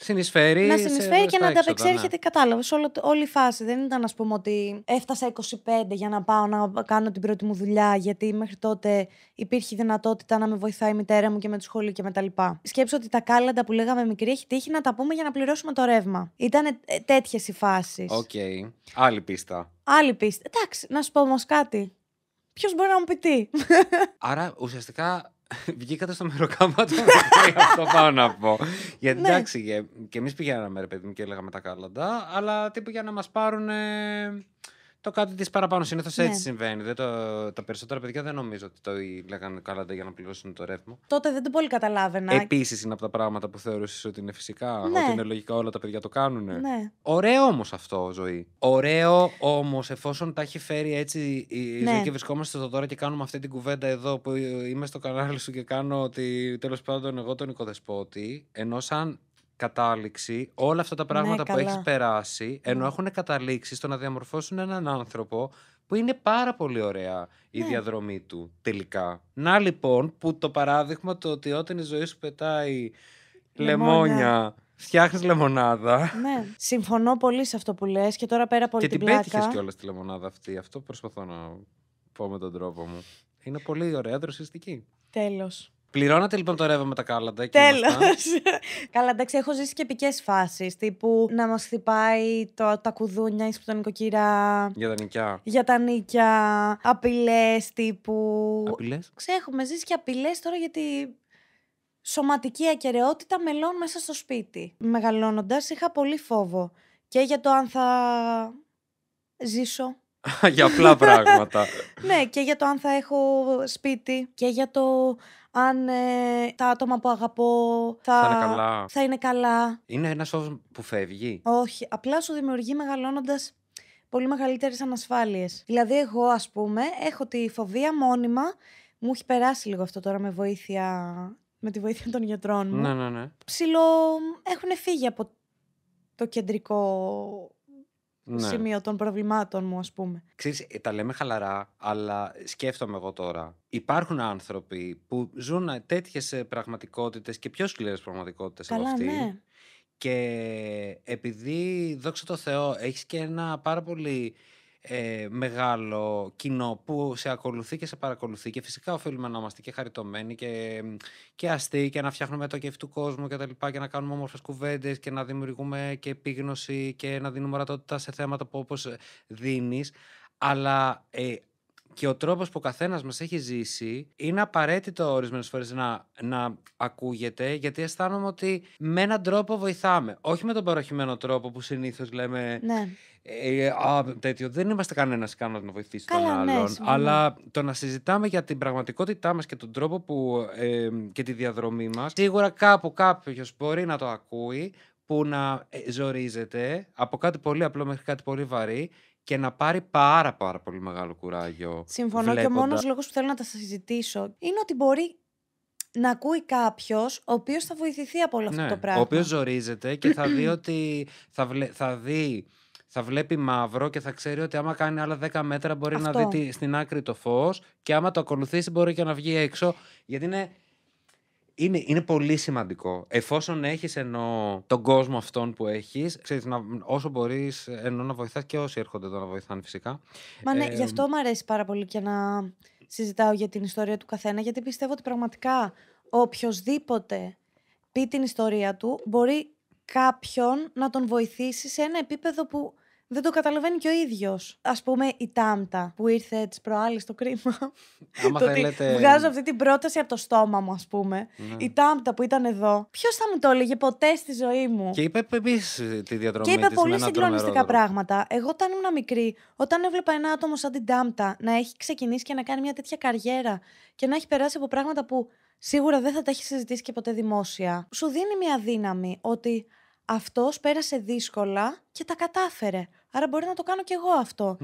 Συνεισφέρει. Να συνεισφέρει και να ανταπεξέρχεται, ναι. κατάλαβες. Όλη η φάση. Δεν ήταν, ας πούμε, ότι έφτασα 25 για να πάω να κάνω την πρώτη μου δουλειά, γιατί μέχρι τότε υπήρχε δυνατότητα να με βοηθάει η μητέρα μου και με το σχολείο και με τα λοιπά. Σκέψω ότι τα κάλαντα που λέγαμε μικρή έχει τύχει να τα πούμε για να πληρώσουμε το ρεύμα. Ήταν ε, τέτοιες οι φάσεις. Οκ. Okay. Άλλη πίστα. Άλλη πίστα. Εντάξει, να σου πω όμως κάτι. Ποιος μπορεί να μου πει τι. Άρα ουσιαστικά Βγήκατε στο μεροκάμα του. [laughs] αυτό πάω να πω. Γιατί ναι. εντάξει, και εμείς πηγαίναμε ρε παιδί μου και έλεγαμε τα κάλαντα, αλλά τύπου για να μας πάρουν το κάτι της παραπάνω. Συνήθως έτσι ναι. συμβαίνει. Δεν το, τα περισσότερα παιδιά δεν νομίζω ότι το λέγανε καλά για να πληρώσουν το ρεύμα. Τότε δεν το πολύ καταλάβαινα. Επίσης είναι από τα πράγματα που θεωρούσες ότι είναι φυσικά, ναι. ότι είναι λογικά όλα τα παιδιά το κάνουν. Ναι. Ωραίο όμως αυτό ζωή. Ωραίο όμως εφόσον τα έχει φέρει έτσι η ναι. ζωή και βρισκόμαστε εδώ τώρα και κάνουμε αυτή την κουβέντα εδώ που είμαι στο κανάλι σου και κάνω ότι τέλος πάντων εγώ τον οικοδεσπότη. Ενώ σαν κατάληξη, όλα αυτά τα ναι, πράγματα που έχεις περάσει, ενώ ναι. έχουν καταλήξει στο να διαμορφώσουν έναν άνθρωπο που είναι πάρα πολύ ωραία η ναι. διαδρομή του τελικά. Να λοιπόν που το παράδειγμα το ότι όταν η ζωή σου πετάει λεμόνια, λεμόνια φτιάχνεις λεμονάδα. Ναι. Συμφωνώ πολύ σε αυτό που λες και τώρα πέρα από και την, την πλάκα. Και την πέτυχες τη λεμονάδα αυτή. Αυτό προσπαθώ να πω με τον τρόπο μου. Είναι πολύ ωραία δροσιστική. Τέλος. Πληρώνατε λοιπόν το ρεύμα με τα κάλαντα. Τέλο. [laughs] Καλά, εντάξει, έχω ζήσει και επικές φάσεις. Τύπου να μας θυπάει το, τα κουδούνια ει τον νοικοκυρά. Για τα νοικιά. Για τα νοικιά. Απειλές τύπου. Απειλές. Ξέχουμε, ζήσει και απειλές τώρα γιατί σωματική ακαιρεότητα μελών μέσα στο σπίτι. Μεγαλώνοντας, είχα πολύ φόβο και για το αν θα ζήσω. [laughs] για απλά πράγματα. [laughs] ναι, και για το αν θα έχω σπίτι και για το αν ε, τα άτομα που αγαπώ θα, θα, είναι καλά. είναι καλά. Είναι ένας που φεύγει. Όχι, απλά σου δημιουργεί μεγαλώνοντας πολύ μεγαλύτερες ανασφάλειες. Δηλαδή, εγώ, ας πούμε, έχω τη φοβία μόνιμα. Μου έχει περάσει λίγο αυτό τώρα με βοήθεια. Με τη βοήθεια των γιατρών μου. Ναι, ναι, ναι. Ψιλο έχουν φύγει από το κεντρικό ναι. σημείο των προβλημάτων μου, ας πούμε. Ξέρεις, ε, τα λέμε χαλαρά, αλλά σκέφτομαι εγώ τώρα. Υπάρχουν άνθρωποι που ζουν ε, τέτοιες πραγματικότητες και πιο σκληρές πραγματικότητες από αυτή. Ναι. Και επειδή, δόξα τω Θεώ, έχεις και ένα πάρα πολύ ε, μεγάλο κοινό που σε ακολουθεί και σε παρακολουθεί και φυσικά οφείλουμε να είμαστε και χαριτωμένοι και, και και να φτιάχνουμε το κεφι του κόσμου και τα λοιπά και να κάνουμε όμορφες κουβέντες και να δημιουργούμε και επίγνωση και να δίνουμε ορατότητα σε θέματα που όπως δίνεις αλλά ε, και ο τρόπος που ο καθένας μας έχει ζήσει είναι απαραίτητο ορισμένες φορές να, να ακούγεται, γιατί αισθάνομαι ότι με έναν τρόπο βοηθάμε. Όχι με τον παροχημένο τρόπο που συνήθως λέμε. Ναι. Ε, α, Δεν είμαστε κανένας ικανός να βοηθήσει τον ναι, άλλον. αλλά το να συζητάμε για την πραγματικότητά μας και τον τρόπο που. Ε, και τη διαδρομή μας, σίγουρα κάπου κάποιος μπορεί να το ακούει που να ε, ζορίζεται από κάτι πολύ απλό μέχρι κάτι πολύ βαρύ και να πάρει πάρα πάρα πολύ μεγάλο κουράγιο. Συμφωνώ και ο μόνος λόγος που θέλω να τα συζητήσω είναι ότι μπορεί να ακούει κάποιος ο οποίος θα βοηθηθεί από όλο αυτό ναι, το πράγμα. Ο οποίος ζορίζεται και θα δει [clears throat] ότι θα, θα δει θα βλέπει μαύρο και θα ξέρει ότι άμα κάνει άλλα 10 μέτρα μπορεί να δει στην άκρη το φως και άμα το ακολουθήσει μπορεί και να βγει έξω. Γιατί είναι είναι, είναι πολύ σημαντικό. Εφόσον έχεις ενώ τον κόσμο αυτόν που έχεις, όσο μπορείς, ενώ να βοηθάς και όσοι έρχονται εδώ να βοηθάνε φυσικά. Μα ναι, γι' αυτό μου αρέσει πάρα πολύ και να συζητάω για την ιστορία του καθένα, γιατί πιστεύω ότι πραγματικά οποιοδήποτε πει την ιστορία του μπορεί κάποιον να τον βοηθήσει σε ένα επίπεδο που δεν το καταλαβαίνει και ο ίδιος. Ας πούμε, η Τάμτα που ήρθε τι προάλλης στο κρίμα. Άμα θέλετε... Βγάζω αυτή την πρόταση από το στόμα μου, ας πούμε. Ναι. Η Τάμτα που ήταν εδώ. Ποιος θα μου το έλεγε ποτέ στη ζωή μου. Και είπε επίσης τη διατροφή. Και είπε πολύ συγκλονιστικά πράγματα. Εγώ, όταν ήμουν μικρή, όταν έβλεπα ένα άτομο σαν την Τάμτα να έχει ξεκινήσει και να κάνει μια τέτοια καριέρα και να έχει περάσει από πράγματα που σίγουρα δεν θα τα έχει συζητήσει και ποτέ δημόσια. Σου δίνει μια δύναμη ότι αυτός πέρασε δύσκολα και τα κατάφερε. Άρα μπορεί να το κάνω κι εγώ αυτό.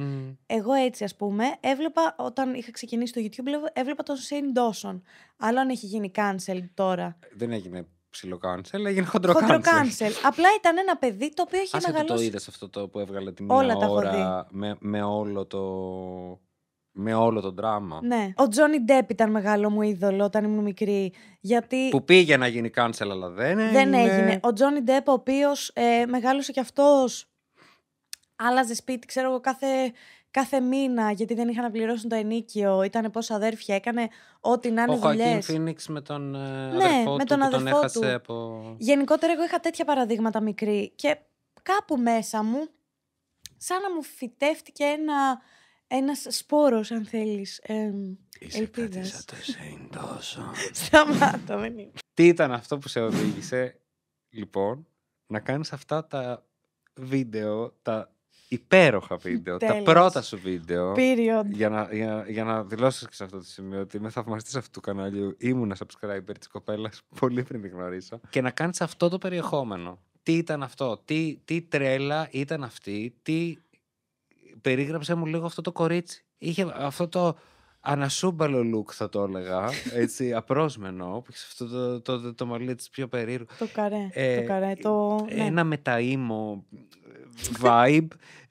Εγώ έτσι, ας πούμε, έβλεπα όταν είχα ξεκινήσει το YouTube, έβλεπα τον Σέιν Ντόσον. Άλλο αν έχει γίνει cancel τώρα. Δεν έγινε ψηλό cancel, έγινε χοντρό cancel. Απλά ήταν ένα παιδί το οποίο έχει μεγαλώσει. μεγαλώσει. το είδες αυτό το που έβγαλε τη μία Όλα ώρα με, με όλο το. Με όλο το δράμα. Ναι. Ο Τζόνι Ντέπ ήταν μεγάλο μου είδωλο όταν ήμουν μικρή. Γιατί... Που πήγε να γίνει κανσέλ, αλλά δεν έγινε. Δεν έγινε. Ο Τζόνι Ντέπ, ο οποίος ε, μεγάλωσε κι αυτός άλλαζε σπίτι, ξέρω εγώ, κάθε, κάθε μήνα γιατί δεν είχαν να πληρώσουν το ενίκιο. Ήταν πόσα αδέρφια, έκανε ό,τι να είναι δουλειέ. Ο Χακίν Φίνιξ με τον ε, ναι, αδερφό ναι, με τον του τον έχασε από. Γενικότερα, εγώ είχα τέτοια παραδείγματα μικρή και κάπου μέσα μου, σαν να μου φυτεύτηκε ένα. Ένας σπόρος, αν θέλεις, ε, Είσαι ελπίδας. το τόσο. [laughs] Σταμάτα, μην Τι ήταν αυτό που σε οδήγησε, λοιπόν, να κάνεις αυτά τα βίντεο, τα υπέροχα βίντεο. Τέλος. Τα πρώτα σου βίντεο. Period. Για να, για, για να σε αυτό το σημείο ότι είμαι θαυμαστής αυτού του καναλιού. ένα subscriber της κοπέλας [laughs] πολύ πριν τη γνωρίσω. Και να κάνεις αυτό το περιεχόμενο. Τι ήταν αυτό, τι, τι τρέλα ήταν αυτή, τι. Περίγραψε μου λίγο αυτό το κορίτσι. Είχε αυτό το ανασούμπαλο look θα το έλεγα, [laughs] έτσι, απρόσμενο, που αυτό το, το, το, το μαλλί της πιο περίεργο. Το καρέ, το ε, καρέ, το... Ένα ναι. vibe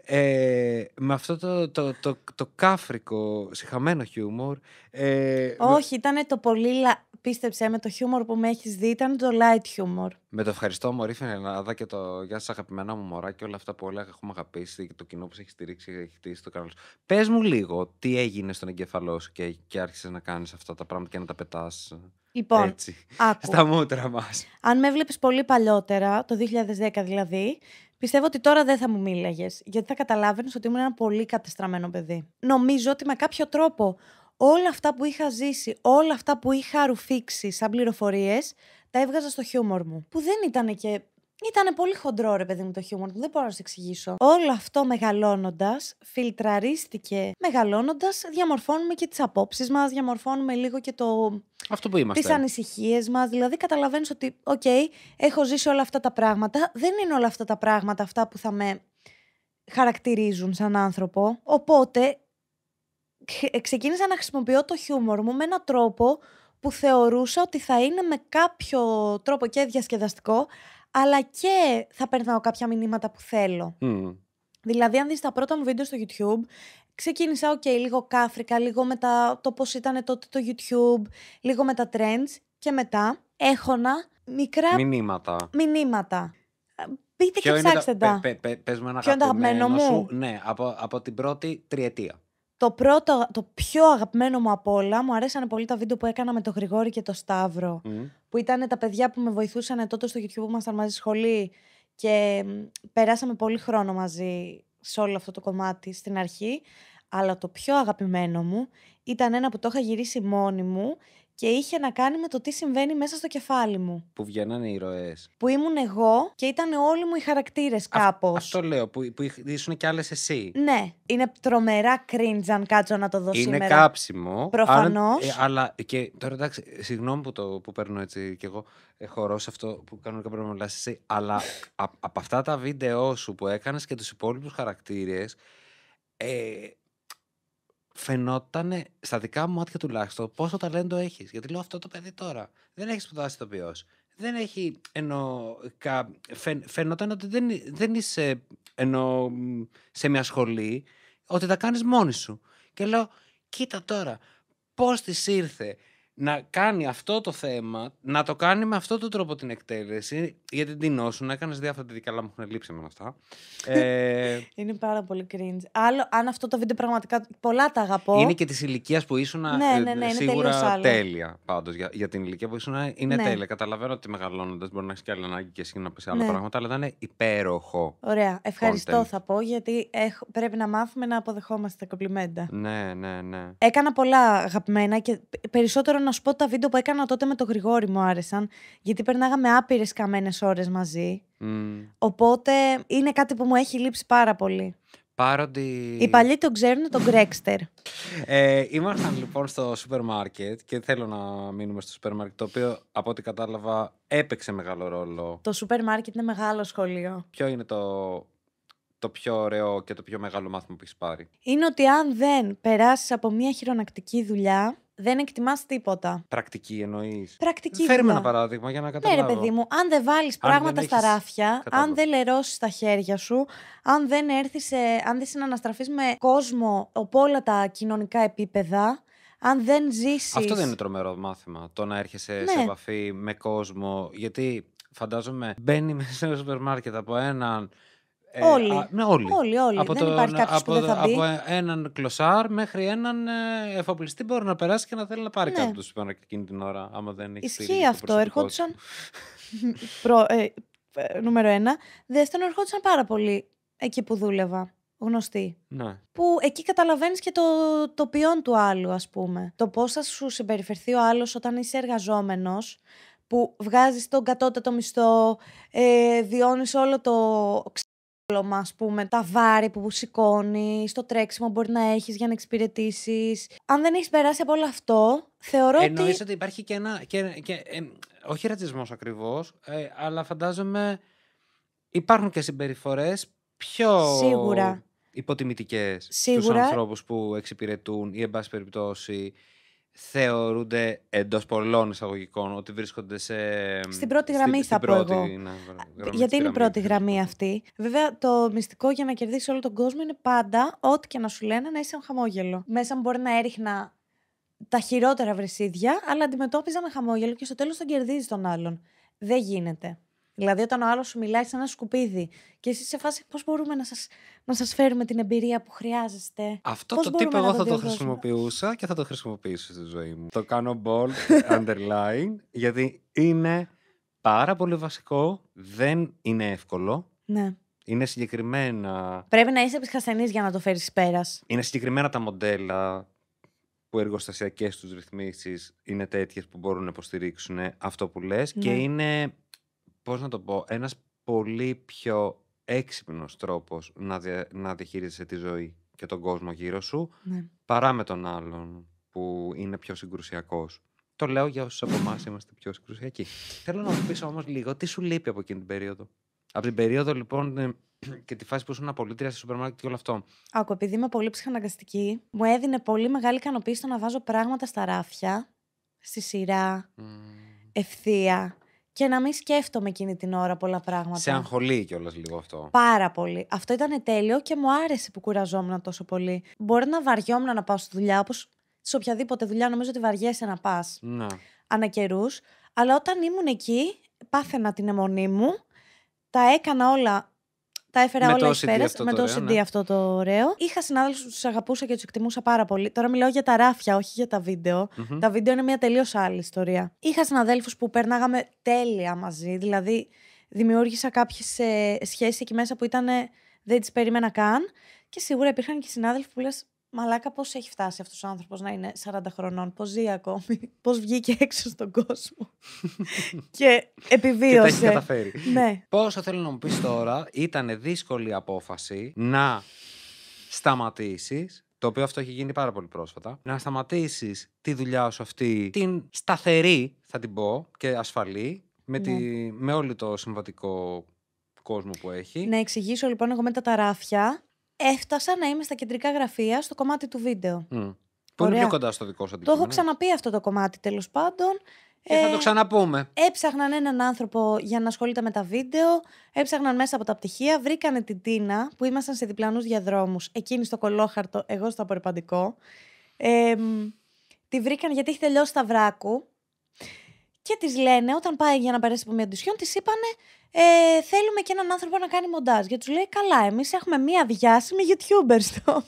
ε, με αυτό το, το, το, κάφρικο, συχαμένο χιούμορ. Ε, Όχι, με... ήταν το πολύ. Λα... Πίστεψε με το χιούμορ που με έχεις δει, ήταν το light χιούμορ. Με το ευχαριστώ, Μωρή Φινελάδα και το Γεια σας, αγαπημένα μου μωρά και όλα αυτά που όλα έχουμε αγαπήσει και το κοινό που σε έχει στηρίξει και έχει χτίσει το κανάλι σου. Πες μου λίγο, τι έγινε στον εγκεφαλό σου και, και άρχισες να κάνεις αυτά τα πράγματα και να τα πετάς. Λοιπόν, έτσι, στα μούτρα μας. Αν με βλέπεις πολύ παλιότερα, το 2010 δηλαδή, Πιστεύω ότι τώρα δεν θα μου μίλαγες, γιατί θα καταλάβαινες ότι ήμουν ένα πολύ κατεστραμμένο παιδί. Νομίζω ότι με κάποιο τρόπο όλα αυτά που είχα ζήσει, όλα αυτά που είχα αρουφήξει σαν πληροφορίες, τα έβγαζα στο χιούμορ μου. Που δεν ήταν και ήταν πολύ χοντρό ρε παιδί μου το χιούμορ του, δεν μπορώ να σας εξηγήσω. Όλο αυτό μεγαλώνοντας, φιλτραρίστηκε. Μεγαλώνοντας, διαμορφώνουμε και τις απόψεις μας, διαμορφώνουμε λίγο και το. Αυτό που είμαστε. Τις ανησυχίες μας. Δηλαδή, καταλαβαίνεις ότι, οκ, okay, έχω ζήσει όλα αυτά τα πράγματα. Δεν είναι όλα αυτά τα πράγματα αυτά που θα με χαρακτηρίζουν σαν άνθρωπο. Οπότε, ξεκίνησα να χρησιμοποιώ το χιούμορ μου με έναν τρόπο που θεωρούσα ότι θα είναι με κάποιο τρόπο και διασκεδαστικό, αλλά και θα περνάω κάποια μηνύματα που θέλω. Δηλαδή, αν δεις τα πρώτα μου βίντεο στο YouTube, ξεκίνησα, ok, λίγο κάφρικα, λίγο με το πώς ήταν τότε το YouTube, λίγο με τα trends και μετά έχωνα μικρά μηνύματα. μηνύματα. Ε, πείτε και ψάξτε τα. πες μου ένα αγαπημένο, Σου, ναι, από, από την πρώτη τριετία. Το πρώτο, το πιο αγαπημένο μου από όλα, μου αρέσανε πολύ τα βίντεο που έκανα με τον Γρηγόρη και τον Σταύρο. Που ήταν τα παιδιά που με βοηθούσαν τότε στο YouTube που ήμασταν μαζί σχολή. Και περάσαμε πολύ χρόνο μαζί σε όλο αυτό το κομμάτι στην αρχή. Αλλά το πιο αγαπημένο μου ήταν ένα που το είχα γυρίσει μόνη μου και είχε να κάνει με το τι συμβαίνει μέσα στο κεφάλι μου. Που βγαίνανε οι ροές. Που ήμουν εγώ και ήταν όλοι μου οι χαρακτήρες κάπως. Αυτό λέω, που, που ήσουν κι άλλες εσύ. Ναι. Είναι τρομερά cringe αν κάτσω να το δω είναι σήμερα. Είναι κάψιμο. Προφανώς. Ε, αλλά και τώρα εντάξει, συγγνώμη που, το, που παίρνω έτσι κι εγώ ε, αυτό που κανονικά πρέπει να μιλάς εσύ. Αλλά από αυτά τα βίντεο σου που έκανες και τους υπόλοιπους χαρακτήρες. Ε, φαινόταν στα δικά μου μάτια τουλάχιστον πόσο ταλέντο έχεις. Γιατί λέω αυτό το παιδί τώρα. Δεν έχει σπουδάσει ποιό. Δεν έχει. Ενώ, φαινόταν ότι δεν, δεν είσαι ενώ, σε μια σχολή, ότι τα κάνεις μόνη σου. Και λέω, κοίτα τώρα, πώς της ήρθε να κάνει αυτό το θέμα, να το κάνει με αυτόν τον τρόπο την εκτέλεση, γιατί την νόσου να έκανες διάφορα τέτοια, αλλά μου έχουν λείψει με αυτά. ε... [laughs] Είναι πάρα πολύ cringe. Άλλο, αν αυτό το βίντεο πραγματικά πολλά τα αγαπώ. Είναι και της ηλικίας που ήσουν ναι, ε, ναι, ναι, ναι, σίγουρα τέλεια πάντως. Για, για, την ηλικία που ήσουν είναι ναι. τέλεια. Καταλαβαίνω ότι μεγαλώνοντας μπορεί να έχεις και άλλη ανάγκη και εσύ να πεις άλλα ναι. πράγματα, αλλά ήταν υπέροχο. Ωραία. Ευχαριστώ θα πω, γιατί έχ, πρέπει να μάθουμε να αποδεχόμαστε τα κομπλιμέντα. Ναι, ναι, ναι. Έκανα πολλά αγαπημένα και περισσότερο να σου πω τα βίντεο που έκανα τότε με τον Γρηγόρη μου άρεσαν, γιατί περνάγαμε άπειρες καμένες ώρες μαζί. Mm. Οπότε είναι κάτι που μου έχει λείψει πάρα πολύ. Πάροντι... Οι παλιοί τον ξέρουν, τον Γκρέξτερ. ε, ήμασταν λοιπόν στο σούπερ μάρκετ και θέλω να μείνουμε στο σούπερ μάρκετ, το οποίο από ό,τι κατάλαβα έπαιξε μεγάλο ρόλο. Το σούπερ μάρκετ είναι μεγάλο σχολείο. Ποιο είναι το, το πιο ωραίο και το πιο μεγάλο μάθημα που έχεις πάρει. Είναι ότι αν δεν περάσεις από μια χειρονακτική δουλειά, δεν εκτιμάς τίποτα. Πρακτική εννοείς. Πρακτική. Φέρμε ένα παράδειγμα για να καταλάβω. Ναι, ρε παιδί μου, αν δεν βάλεις πράγματα στα ράφια, αν δεν λερώσεις τα χέρια σου, αν δεν έρθεις, σε... αν δεν συναναστραφείς με κόσμο από όλα τα κοινωνικά επίπεδα, αν δεν ζήσεις. Αυτό δεν είναι τρομερό μάθημα. Το να έρχεσαι σε ναι. επαφή με κόσμο. Γιατί φαντάζομαι μπαίνει [laughs] μέσα ένα σούπερ μάρκετ από έναν ε, ναι, όλοι. όλοι. Όλοι, Από δεν Από έναν κλωσάρ μέχρι έναν ε, εφοπλιστή μπορεί να περάσει και να θέλει να πάρει ναι. κάποιο του εκείνη την ώρα, άμα δεν έχει Ισχύει αυτό. Ερχόντουσαν. προ, ε, ε νούμερο ένα. Δεύτερον, ερχόντουσαν πάρα πολύ εκεί που δούλευα. Γνωστή. Ναι. Που εκεί καταλαβαίνεις και το ποιόν του άλλου, ας πούμε. Το πώς θα σου συμπεριφερθεί ο άλλος όταν είσαι εργαζόμενος, που βγάζεις τον κατώτατο μισθό, ε, διώνεις όλο το ας πούμε, τα βάρη που σηκώνει, το τρέξιμο μπορεί να έχεις για να εξυπηρετήσεις. Αν δεν έχεις περάσει από όλο αυτό, θεωρώ ότι. Εννοείς ότι υπάρχει και ένα. Και, και, όχι ρατσισμός ακριβώς, ε, αλλά φαντάζομαι υπάρχουν και συμπεριφορές πιο. Σίγουρα. Υποτιμητικές στους ανθρώπους που εξυπηρετούν ή, εν πάση περιπτώσει, θεωρούνται εντός πολλών εισαγωγικών ότι βρίσκονται σε. Στην πρώτη γραμμή, στη, θα πω πρώτη, εγώ. γραμμή, Γιατί είναι η πρώτη γραμμή ναι. αυτή. Βέβαια, το μυστικό για να κερδίσει όλο τον κόσμο είναι πάντα ό,τι και να σου λένε να είσαι ένα χαμόγελο. Μέσα μου μπορεί να έριχνα τα χειρότερα βρεσίδια, αλλά αντιμετώπιζα με χαμόγελο και στο τέλος τον κερδίζει τον άλλον. Δεν γίνεται. Δηλαδή, όταν ο άλλος σου μιλάει σαν ένα σκουπίδι και εσύ σε φάση πώς μπορούμε να σας να σας φέρουμε την εμπειρία που χρειάζεστε. Αυτό πώς το τύπο εγώ θα το χρησιμοποιούσα και θα το χρησιμοποιήσω στη ζωή μου. Το κάνω bold, [laughs] underline, γιατί είναι πάρα πολύ βασικό, δεν είναι εύκολο. Ναι. Είναι συγκεκριμένα. Πρέπει να είσαι επισκασθενή για να το φέρεις πέρας. Είναι συγκεκριμένα τα μοντέλα που εργοστασιακές τους ρυθμίσεις είναι τέτοιες που μπορούν να υποστηρίξουν αυτό που λες και ναι. είναι πώς να το πω, ένας πολύ πιο έξυπνος τρόπος να, δια, να διαχείριζεσαι τη ζωή και τον κόσμο γύρω σου, ναι. παρά με τον άλλον που είναι πιο συγκρουσιακός. Το λέω για όσους από εμάς είμαστε πιο συγκρουσιακοί. Θέλω να μου πεις όμως λίγο, τι σου λείπει από εκείνη την περίοδο. Από την περίοδο λοιπόν ε, [clears throat] και τη φάση που ήσουν απολύτρια σε σούπερ μάρκετ και όλο αυτό. Άκου, επειδή είμαι πολύ ψυχαναγκαστική, μου έδινε πολύ μεγάλη ικανοποίηση το να βάζω πράγματα στα ράφια, στη σειρά, mm. ευθεία και να μην σκέφτομαι εκείνη την ώρα πολλά πράγματα. Σε αγχολεί κιόλας λίγο αυτό. Πάρα πολύ. Αυτό ήταν τέλειο και μου άρεσε που κουραζόμουν τόσο πολύ. Μπορεί να βαριόμουν να πάω στη δουλειά, όπως σε οποιαδήποτε δουλειά νομίζω ότι βαριέσαι να πας. Ναι. Ανά καιρούς. Αλλά όταν ήμουν εκεί, πάθαινα την αιμονή μου, τα έκανα όλα τα έφερα όλα ει Με το CD ναι. αυτό το ωραίο. Είχα συνάδελφους που τους αγαπούσα και τους εκτιμούσα πάρα πολύ. Τώρα μιλάω για τα ράφια, όχι για τα βιντεο Τα βίντεο είναι μια τελείως άλλη ιστορία. Είχα συναδέλφους που περνάγαμε τέλεια μαζί. Δηλαδή, δημιούργησα κάποιες σχέσεις εκεί μέσα που ήταν. Δεν τις περίμενα καν. Και σίγουρα υπήρχαν και συνάδελφοι που λες. Μαλάκα, πώς έχει φτάσει αυτός ο άνθρωπος να είναι 40 χρονών, πώς ζει ακόμη, [laughs] πώς βγήκε έξω στον κόσμο [laughs] και επιβίωσε. Και τα έχει καταφέρει. Ναι. Πόσο θέλω να μου πεις τώρα, ήταν δύσκολη απόφαση να σταματήσεις, το οποίο αυτό έχει γίνει πάρα πολύ πρόσφατα, να σταματήσεις τη δουλειά σου αυτή, την σταθερή, θα την πω, και ασφαλή, με, τη, ναι. με όλο το συμβατικό κόσμο που έχει. Να εξηγήσω λοιπόν εγώ με τα ταράφια έφτασα να είμαι στα κεντρικά γραφεία στο κομμάτι του βίντεο. Mm. Που είναι πιο κοντά στο δικό σου αντικείμενο. Το έχω ξαναπεί αυτό το κομμάτι τέλος πάντων. Και ε, θα το ε, ξαναπούμε. έψαχναν έναν άνθρωπο για να ασχολείται με τα βίντεο. Έψαχναν μέσα από τα πτυχία. Βρήκανε την Τίνα που ήμασταν σε διπλανούς διαδρόμους. Εκείνη στο κολόχαρτο, εγώ στο απορριπαντικό. Ε, τη βρήκαν γιατί έχει τελειώσει τα βράκου. Και της λένε, όταν πάει για να περάσει από μια ντουσιόν, της είπανε ε, θέλουμε και έναν άνθρωπο να κάνει μοντάζ. γιατί τους λέει, καλά, εμείς έχουμε μία διάσημη YouTuber στο,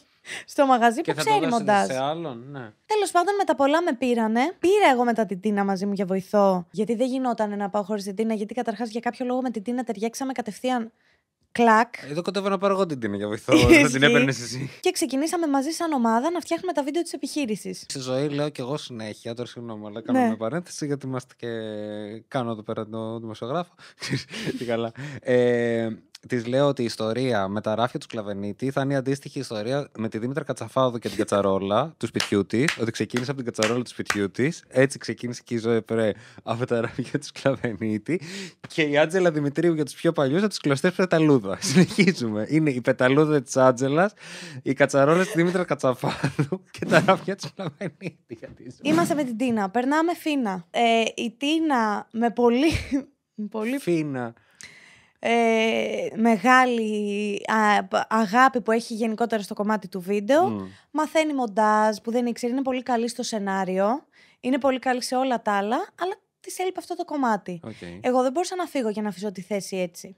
στο μαγαζί που θα ξέρει μοντάζ. Σε ναι. Τέλος πάντων, με τα πολλά με πήρανε. Πήρα εγώ μετά την Τίνα μαζί μου για βοηθό. Γιατί δεν γινόταν να πάω χωρίς την Τίνα. Γιατί καταρχάς για κάποιο λόγο με την Τίνα ταιριάξαμε κατευθείαν Κλακ. Εδώ κοντεύω να πάρω εγώ την τιμή για βοηθό. Δεν την έπαιρνες εσύ. Και ξεκινήσαμε μαζί σαν ομάδα να φτιάχνουμε τα βίντεο της επιχείρησης. Στη ζωή λέω και εγώ συνέχεια, τώρα συγγνώμη, αλλά κάνω ναι. μια παρένθεση γιατί είμαστε και. Κάνω εδώ πέρα τον δημοσιογράφο. [laughs] Τι καλά. Ε, της λέω ότι η ιστορία με τα ράφια του Σκλαβενίτη θα είναι η αντίστοιχη ιστορία με τη Δήμητρα Κατσαφάδου και την Κατσαρόλα [laughs] του σπιτιού της. Ότι ξεκίνησε από την Κατσαρόλα του σπιτιού της. Έτσι ξεκίνησε και η ζωή Πρέ από τα ράφια του Σκλαβενίτη. Και η Άντζελα Δημητρίου για τους πιο παλιούς από του κλωστέ Πεταλούδα. [laughs] Συνεχίζουμε. Είναι η Πεταλούδα της Άντζελας, η Κατσαρόλα της Δήμητρα Κατσαφάδου και τα ράφια του Σκλαβενίτη. Είμαστε με την Τίνα. Περνάμε φίνα. Ε, η Τίνα με πολύ. πολύ... Φίνα ε, μεγάλη αγάπη που έχει γενικότερα στο κομμάτι του βίντεο. Mm. Μαθαίνει μοντάζ που δεν ήξερε, είναι πολύ καλή στο σενάριο, είναι πολύ καλή σε όλα τα άλλα, αλλά της έλειπε αυτό το κομμάτι. Εγώ δεν μπορούσα να φύγω για να αφήσω τη θέση έτσι.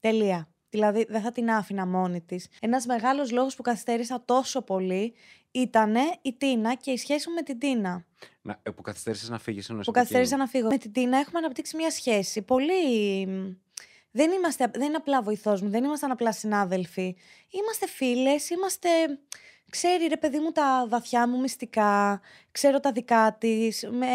Τελεία. Δηλαδή δεν θα την άφηνα μόνη της. Ένας μεγάλος λόγος που καθυστέρησα τόσο πολύ ήταν η Τίνα και η σχέση μου με την Τίνα. Να, ε, που καθυστέρησες να φύγεις, Που καθυστέρησα να φύγω. Με την Τίνα έχουμε αναπτύξει μια σχέση πολύ δεν, είμαστε, δεν είναι απλά βοηθός μου, δεν ήμασταν απλά συνάδελφοι. Είμαστε φίλες, είμαστε. Ξέρει ρε παιδί μου τα βαθιά μου μυστικά, ξέρω τα δικά της. Με...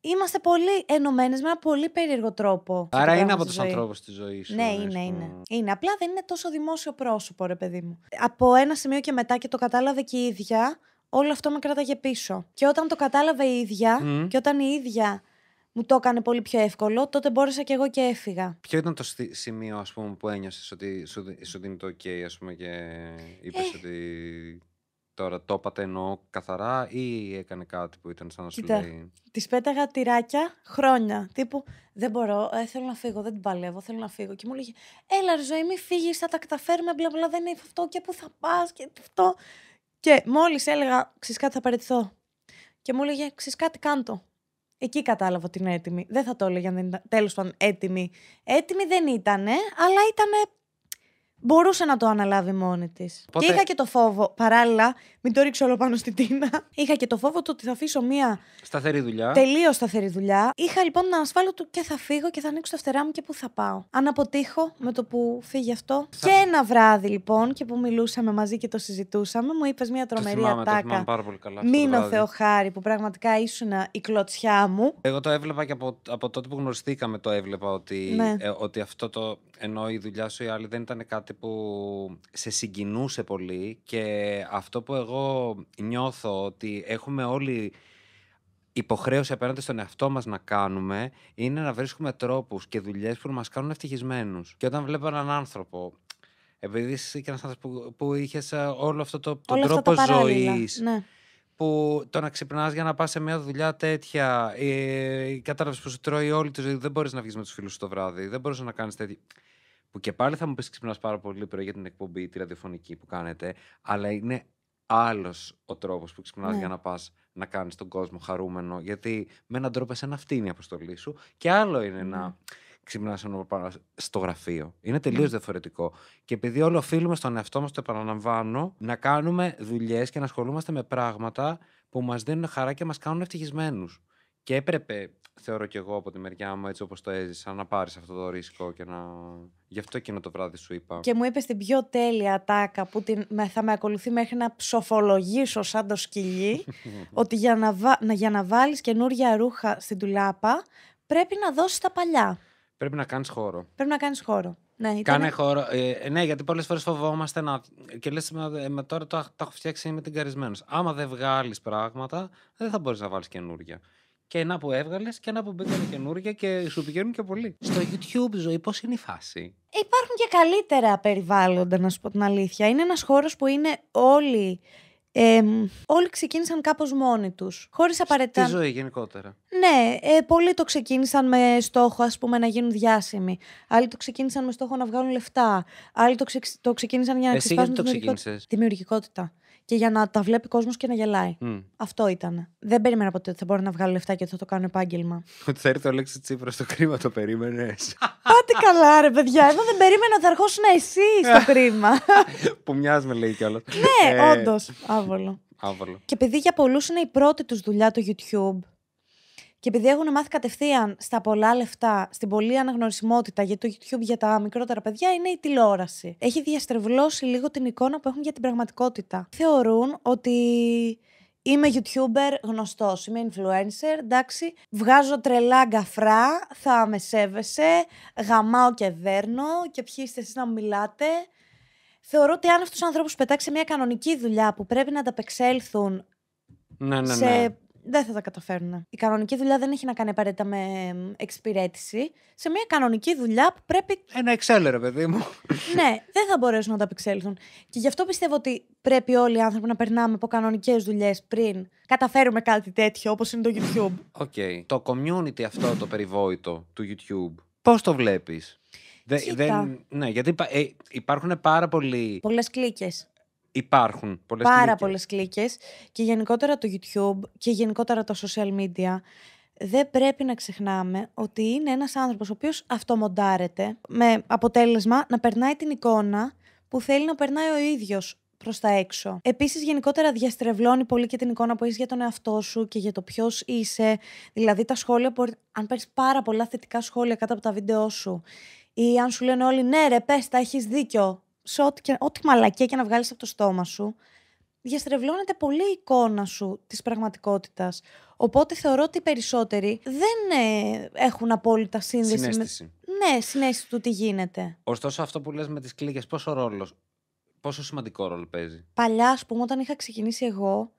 Είμαστε πολύ ενωμένες με ένα πολύ περίεργο τρόπο. Άρα είναι από τους ανθρώπους της ζωής σου. Ναι, είναι, είναι. Απλά δεν είναι τόσο δημόσιο πρόσωπο, ρε παιδί μου. Από ένα σημείο και μετά και το κατάλαβε και η ίδια, όλο αυτό με κράταγε πίσω. Και όταν το κατάλαβε η ίδια, και όταν η ίδια μου το έκανε πολύ πιο εύκολο, τότε μπόρεσα και εγώ και έφυγα. Ποιο ήταν το σημείο ας πούμε, που ένιωσες ότι σου, σου δίνει το OK, ας πούμε, και είπες ε. ότι τώρα το είπατε εννοώ καθαρά, ή έκανε κάτι που ήταν σαν να Κοίτα, λέει. Της πέταγα τυράκια χρόνια. Τύπου Δεν μπορώ, ε, θέλω να φύγω, δεν την παλεύω, θέλω να φύγω. Και μου λέγε Έλα, ρε, ζωή, μη φύγεις, θα τα καταφέρουμε, μπλα μπλα, δεν είναι αυτό και πού θα πας και αυτό. Και μόλις έλεγα, ξυσκάτι θα παραιτηθώ. Και μου έλεγε, ξέρει κάτι, κάντο. Εκεί κατάλαβα ότι είναι έτοιμη. Δεν θα το έλεγε αν δεν ήταν. Τέλος πάντων, έτοιμη. Έτοιμη δεν ήταν, αλλά ήταν μπορούσε να το αναλάβει μόνη της. Και είχα και το φόβο, παράλληλα, μην το ρίξω όλο πάνω στην Τίνα. Είχα και το φόβο του ότι θα αφήσω μία. Σταθερή δουλειά. Τελείως σταθερή δουλειά. Είχα λοιπόν να ασφάλω του και θα φύγω και θα ανοίξω τα φτερά μου και πού θα πάω. Αν αποτύχω με το που φύγει αυτό. Και ένα βράδυ λοιπόν και που μιλούσαμε μαζί και το συζητούσαμε, μου είπες μία τρομερή το θυμάμαι, ατάκα. Το Θεοχάρη που πραγματικά ήσουν η κλωτσιά μου. Εγώ το έβλεπα και από, από τότε που γνωριστήκαμε το έβλεπα ότι, ναι. ε, ότι αυτό το ενώ η δουλειά σου η άλλη δεν ήταν κάτι που σε συγκινούσε πολύ και αυτό που εγώ νιώθω ότι έχουμε όλοι υποχρέωση απέναντι στον εαυτό μας να κάνουμε είναι να βρίσκουμε τρόπους και δουλειές που μας κάνουν ευτυχισμένους. Και όταν βλέπω έναν άνθρωπο. Επειδή είσαι και ένας άνθρωπος που, που είχες ε, όλο αυτό το, τρόπο ζωής, ναι. Που το να ξυπνάς για να πας σε μια δουλειά τέτοια. η ε, κατάλαβες που σου τρώει όλη τη ζωή. Δεν μπορείς να βγεις με τους φίλους το βράδυ. Δεν μπορεί να κάνεις τέτοια που και πάλι θα μου πεις ξυπνάς πάρα πολύ πρωί για την εκπομπή, τη ραδιοφωνική που κάνετε, αλλά είναι άλλος ο τρόπος που ξυπνάς ναι. για να πας να κάνεις τον κόσμο χαρούμενο. Γιατί με έναν τρόπο εσένα αυτή είναι η αποστολή σου, και άλλο είναι mm. να ναι. ξυπνάς στο γραφείο. Είναι ναι. τελείως διαφορετικό. Και επειδή όλο οφείλουμε στον εαυτό μας, το επαναλαμβάνω, να κάνουμε δουλειές και να ασχολούμαστε με πράγματα που μας δίνουν χαρά και μας κάνουν ευτυχισμένους. Και έπρεπε, θεωρώ και εγώ από τη μεριά μου, έτσι όπως το έζησα, να πάρεις αυτό το ρίσκο και να. Γι' αυτό εκείνο το βράδυ σου είπα. Και μου είπες την πιο τέλεια τάκα που την, θα με ακολουθεί μέχρι να ψοφολογήσω σαν το σκυλί, [laughs] ότι για να, βα... για να βάλεις καινούργια ρούχα στην τουλάπα πρέπει να δώσεις τα παλιά. Πρέπει να κάνεις χώρο. Πρέπει να κάνεις χώρο. Ναι, ήταν... Κάνε χώρο. Ε, ναι, γιατί πολλές φορές φοβόμαστε να. και λες, με, τώρα το, έχω φτιάξει, είμαι καρισμένος. Άμα δεν βγάλεις πράγματα, δεν θα μπορείς να βάλεις καινούργια και ένα που έβγαλες και ένα που μπήκαν καινούργια και σου πηγαίνουν και πολύ. Στο YouTube, ζωή, πώς είναι η φάση. Υπάρχουν και καλύτερα περιβάλλοντα, να σου πω την αλήθεια. Είναι ένας χώρος που είναι όλοι. Ε, όλοι ξεκίνησαν κάπως μόνοι τους. Χωρίς απαραίτητα... Στη ζωή γενικότερα. Ναι, ε, πολλοί το ξεκίνησαν με στόχο, πούμε, να γίνουν διάσημοι. Άλλοι το ξεκίνησαν με στόχο να βγάλουν λεφτά. Άλλοι το, το ξεκίνησαν για να Εσύ γιατί Δημιουργικότητα και για να τα βλέπει κόσμος και να γελάει. Αυτό ήταν. Δεν περίμενα ποτέ ότι θα μπορώ να βγάλω λεφτά και ότι θα το κάνω επάγγελμα. Ότι θα έρθει ο Λέξη Τσίπρας στο κρίμα, το περίμενες. Πάτε καλά, ρε παιδιά. Εδώ δεν περίμενα ότι θα ερχόσουν εσύ στο κρίμα. [laughs] Που μοιάζει με λέει κιόλας. ναι, ε, όντως. Άβολο. Άβολο. Και επειδή για πολλούς είναι η πρώτη τους δουλειά το YouTube. Και επειδή έχουν μάθει κατευθείαν στα πολλά λεφτά, στην πολλή αναγνωρισιμότητα, για το YouTube για τα μικρότερα παιδιά είναι η τηλεόραση. Έχει διαστρεβλώσει λίγο την εικόνα που έχουν για την πραγματικότητα. Θεωρούν ότι είμαι YouTuber γνωστός, είμαι influencer, εντάξει. Βγάζω τρελά γκαφρά, θα με σέβεσαι, γαμάω και δέρνω και ποιοι είστε εσείς να μου μιλάτε. Θεωρώ ότι αν αυτούς τους ανθρώπους πετάξει μια κανονική δουλειά που πρέπει να ανταπεξέλθουν ναι, ναι, ναι. σε δεν θα τα καταφέρουν. Η κανονική δουλειά δεν έχει να κάνει απαραίτητα με εξυπηρέτηση. Σε μια κανονική δουλειά που πρέπει. Ένα εξέλερε, παιδί μου. [laughs] ναι, δεν θα μπορέσουν να τα απεξέλθουν. Και γι' αυτό πιστεύω ότι πρέπει όλοι οι άνθρωποι να περνάμε από κανονικές δουλειές πριν καταφέρουμε κάτι τέτοιο όπως είναι το YouTube. Οκ. Okay. Το community αυτό το περιβόητο του YouTube, πώς το βλέπεις. Δε, δεν, ναι, γιατί ε, υπάρχουν πάρα πολλοί. Πολλές κλίκες υπάρχουν πολλές πάρα κλίκες. πολλές και γενικότερα το YouTube και γενικότερα τα social media δεν πρέπει να ξεχνάμε ότι είναι ένας άνθρωπος ο οποίος αυτομοντάρεται με αποτέλεσμα να περνάει την εικόνα που θέλει να περνάει ο ίδιος προς τα έξω. Επίσης, γενικότερα διαστρεβλώνει πολύ και την εικόνα που έχεις για τον εαυτό σου και για το ποιος είσαι. Δηλαδή, τα σχόλια, που, αν παίρνεις πάρα πολλά θετικά σχόλια κάτω από τα βίντεο σου, ή αν σου λένε όλοι ναι, ρε, πες, τα έχεις δίκιο σε ό,τι, και, ό,τι και να βγάλεις από το στόμα σου, διαστρεβλώνεται πολύ η εικόνα σου της πραγματικότητας. Οπότε θεωρώ ότι οι περισσότεροι δεν ε, έχουν απόλυτα σύνδεση συνέστηση. Ναι, συνέστηση του τι γίνεται. Ωστόσο αυτό που λες με τις κλίκες, πόσο ρόλος, πόσο σημαντικό ρόλο παίζει. Παλιά, ας πούμε, όταν είχα ξεκινήσει εγώ,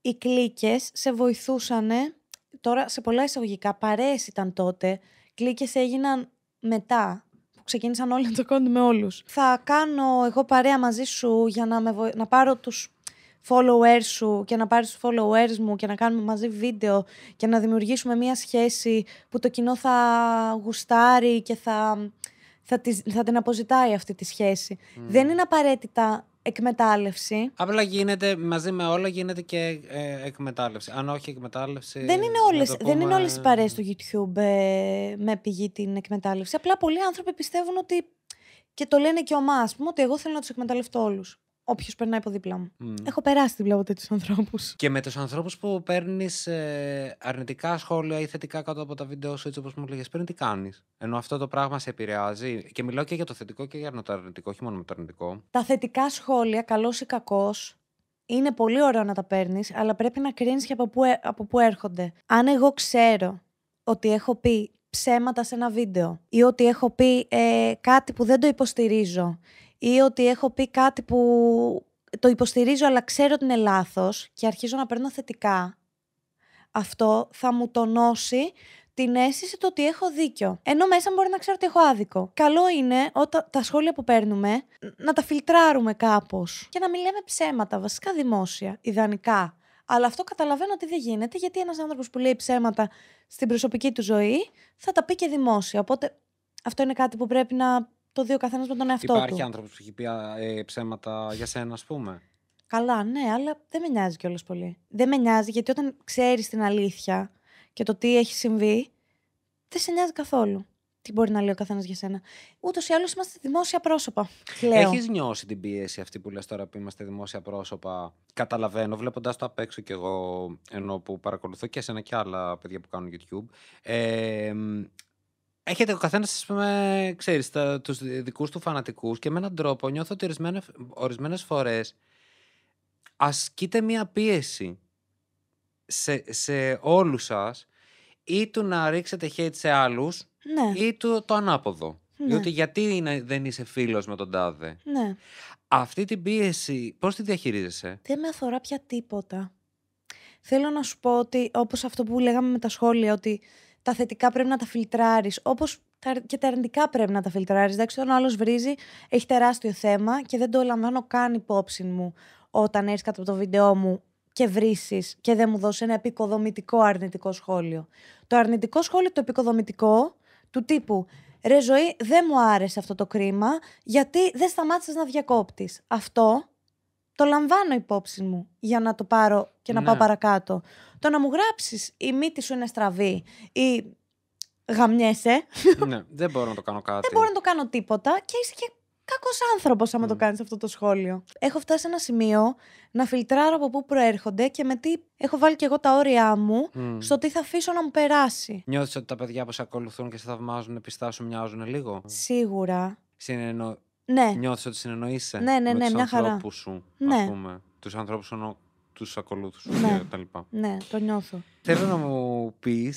οι κλίκες σε βοηθούσαν, τώρα σε πολλά εισαγωγικά, παρέες ήταν τότε, κλίκες έγιναν μετά που ξεκίνησαν όλοι να το κάνουν με όλους. Θα κάνω εγώ παρέα μαζί σου για να, με να πάρω τους followers σου και να πάρεις τους followers μου και να κάνουμε μαζί βίντεο και να δημιουργήσουμε μία σχέση που το κοινό θα γουστάρει και θα, θα, τις... θα την αποζητάει αυτή τη σχέση. Mm. Δεν είναι απαραίτητα εκμετάλλευση. Απλά γίνεται, μαζί με όλα γίνεται και ε, εκμετάλλευση. Αν όχι εκμετάλλευση. Δεν είναι όλε πούμε... όλες οι παρέες του YouTube ε, με πηγή την εκμετάλλευση. Απλά πολλοί άνθρωποι πιστεύουν ότι. και το λένε και ο α ότι εγώ θέλω να τους εκμεταλλευτώ όλους όποιος περνάει από δίπλα μου. Mm. Έχω περάσει δίπλα από τέτοιους ανθρώπους. Και με τους ανθρώπους που παίρνεις ε, αρνητικά σχόλια ή θετικά κάτω από τα βίντεο σου, έτσι όπως μου λέγες πριν, τι κάνεις. Ενώ αυτό το πράγμα σε επηρεάζει. Και μιλάω και για το θετικό και για το αρνητικό, όχι μόνο με το αρνητικό. Τα θετικά σχόλια, καλός ή κακός, είναι πολύ ωραίο να τα παίρνεις, αλλά πρέπει να κρίνεις και ε, από πού, έρχονται. Αν εγώ ξέρω ότι έχω πει ψέματα σε ένα βίντεο ή ότι έχω πει ε, κάτι που δεν το υποστηρίζω ή ότι έχω πει κάτι που το υποστηρίζω αλλά ξέρω ότι είναι λάθος και αρχίζω να παίρνω θετικά, αυτό θα μου τονώσει την αίσθηση του ότι έχω δίκιο. Ενώ μέσα μπορεί να ξέρω ότι έχω άδικο. Καλό είναι όταν τα σχόλια που παίρνουμε να τα φιλτράρουμε κάπως και να μην λέμε ψέματα, βασικά δημόσια, ιδανικά. Αλλά αυτό καταλαβαίνω ότι δεν γίνεται γιατί ένας άνθρωπος που λέει ψέματα στην προσωπική του ζωή θα τα πει και δημόσια. Οπότε αυτό είναι κάτι που πρέπει να το δύο καθένας με τον εαυτό Υπάρχει του. Υπάρχει άνθρωπος που έχει πει ε, ψέματα για σένα, ας πούμε. Καλά, ναι, αλλά δεν με νοιάζει κιόλας πολύ. Δεν με νοιάζει γιατί όταν ξέρεις την αλήθεια και το τι έχει συμβεί, δεν σε νοιάζει καθόλου. Τι μπορεί να λέει ο καθένας για σένα. Ούτως ή άλλως είμαστε δημόσια πρόσωπα. Έχεις νιώσει την πίεση αυτή που λες τώρα που είμαστε δημόσια πρόσωπα. Καταλαβαίνω, βλέποντας το απ' έξω κι εγώ, ενώ που παρακολουθώ και εσένα και άλλα παιδιά που κάνουν YouTube. Ε, έχετε ο καθένας, ας πούμε, ξέρεις, τους δικούς του φανατικούς και με έναν τρόπο νιώθω ότι ορισμένες φορέ ασκείται μία πίεση σε, σε όλους σας ή του να ρίξετε hate σε άλλους ναι. ή του το ανάποδο. Ναι. Διότι γιατί δεν είσαι φίλος με τον τάδε. Ναι. Αυτή την πίεση πώς τη διαχειρίζεσαι. Δεν με αφορά πια τίποτα. Θέλω να σου πω ότι όπως αυτό που λέγαμε με τα σχόλια ότι τα θετικά πρέπει να τα φιλτράρεις. Όπως και τα αρνητικά πρέπει να τα φιλτράρεις. Εντάξει, όταν ο άλλος βρίζει, έχει τεράστιο θέμα και δεν το λαμβάνω καν υπόψη μου όταν έρθει κάτω από το βίντεο μου και βρίσει και δεν μου δώσεις ένα επικοδομητικό αρνητικό σχόλιο. Το αρνητικό σχόλιο, το επικοδομητικό, του τύπου Ρε ζωή, δεν μου άρεσε αυτό το κρίμα, γιατί δεν σταμάτησες να διακόπτεις. Αυτό το λαμβάνω υπόψη μου για να το πάρω και να πάω ναι. παρακάτω. Το να μου γράψεις η μύτη σου είναι στραβή ή γαμιέσαι. Ναι, δεν μπορώ να το κάνω κάτι. Δεν μπορώ να το κάνω τίποτα και είσαι και κακός άνθρωπος άμα με το ναι. κάνεις αυτό το σχόλιο. Έχω φτάσει σε ένα σημείο να φιλτράρω από πού προέρχονται και με τι έχω βάλει και εγώ τα όρια μου στο τι θα αφήσω να μου περάσει. Νιώθεις ότι τα παιδιά που σε ακολουθούν και σε θαυμάζουν πιστά σου μοιάζουν λίγο. Σίγουρα. Ναι. Νιώθεις ότι συνεννοείσαι ναι, ναι, ναι, με του ανθρώπους σου, ναι. πούμε. Τους ανθρώπους σου τους ακολούθους σου ναι. κτλ. Ναι, το νιώθω. Θέλω να μου πεις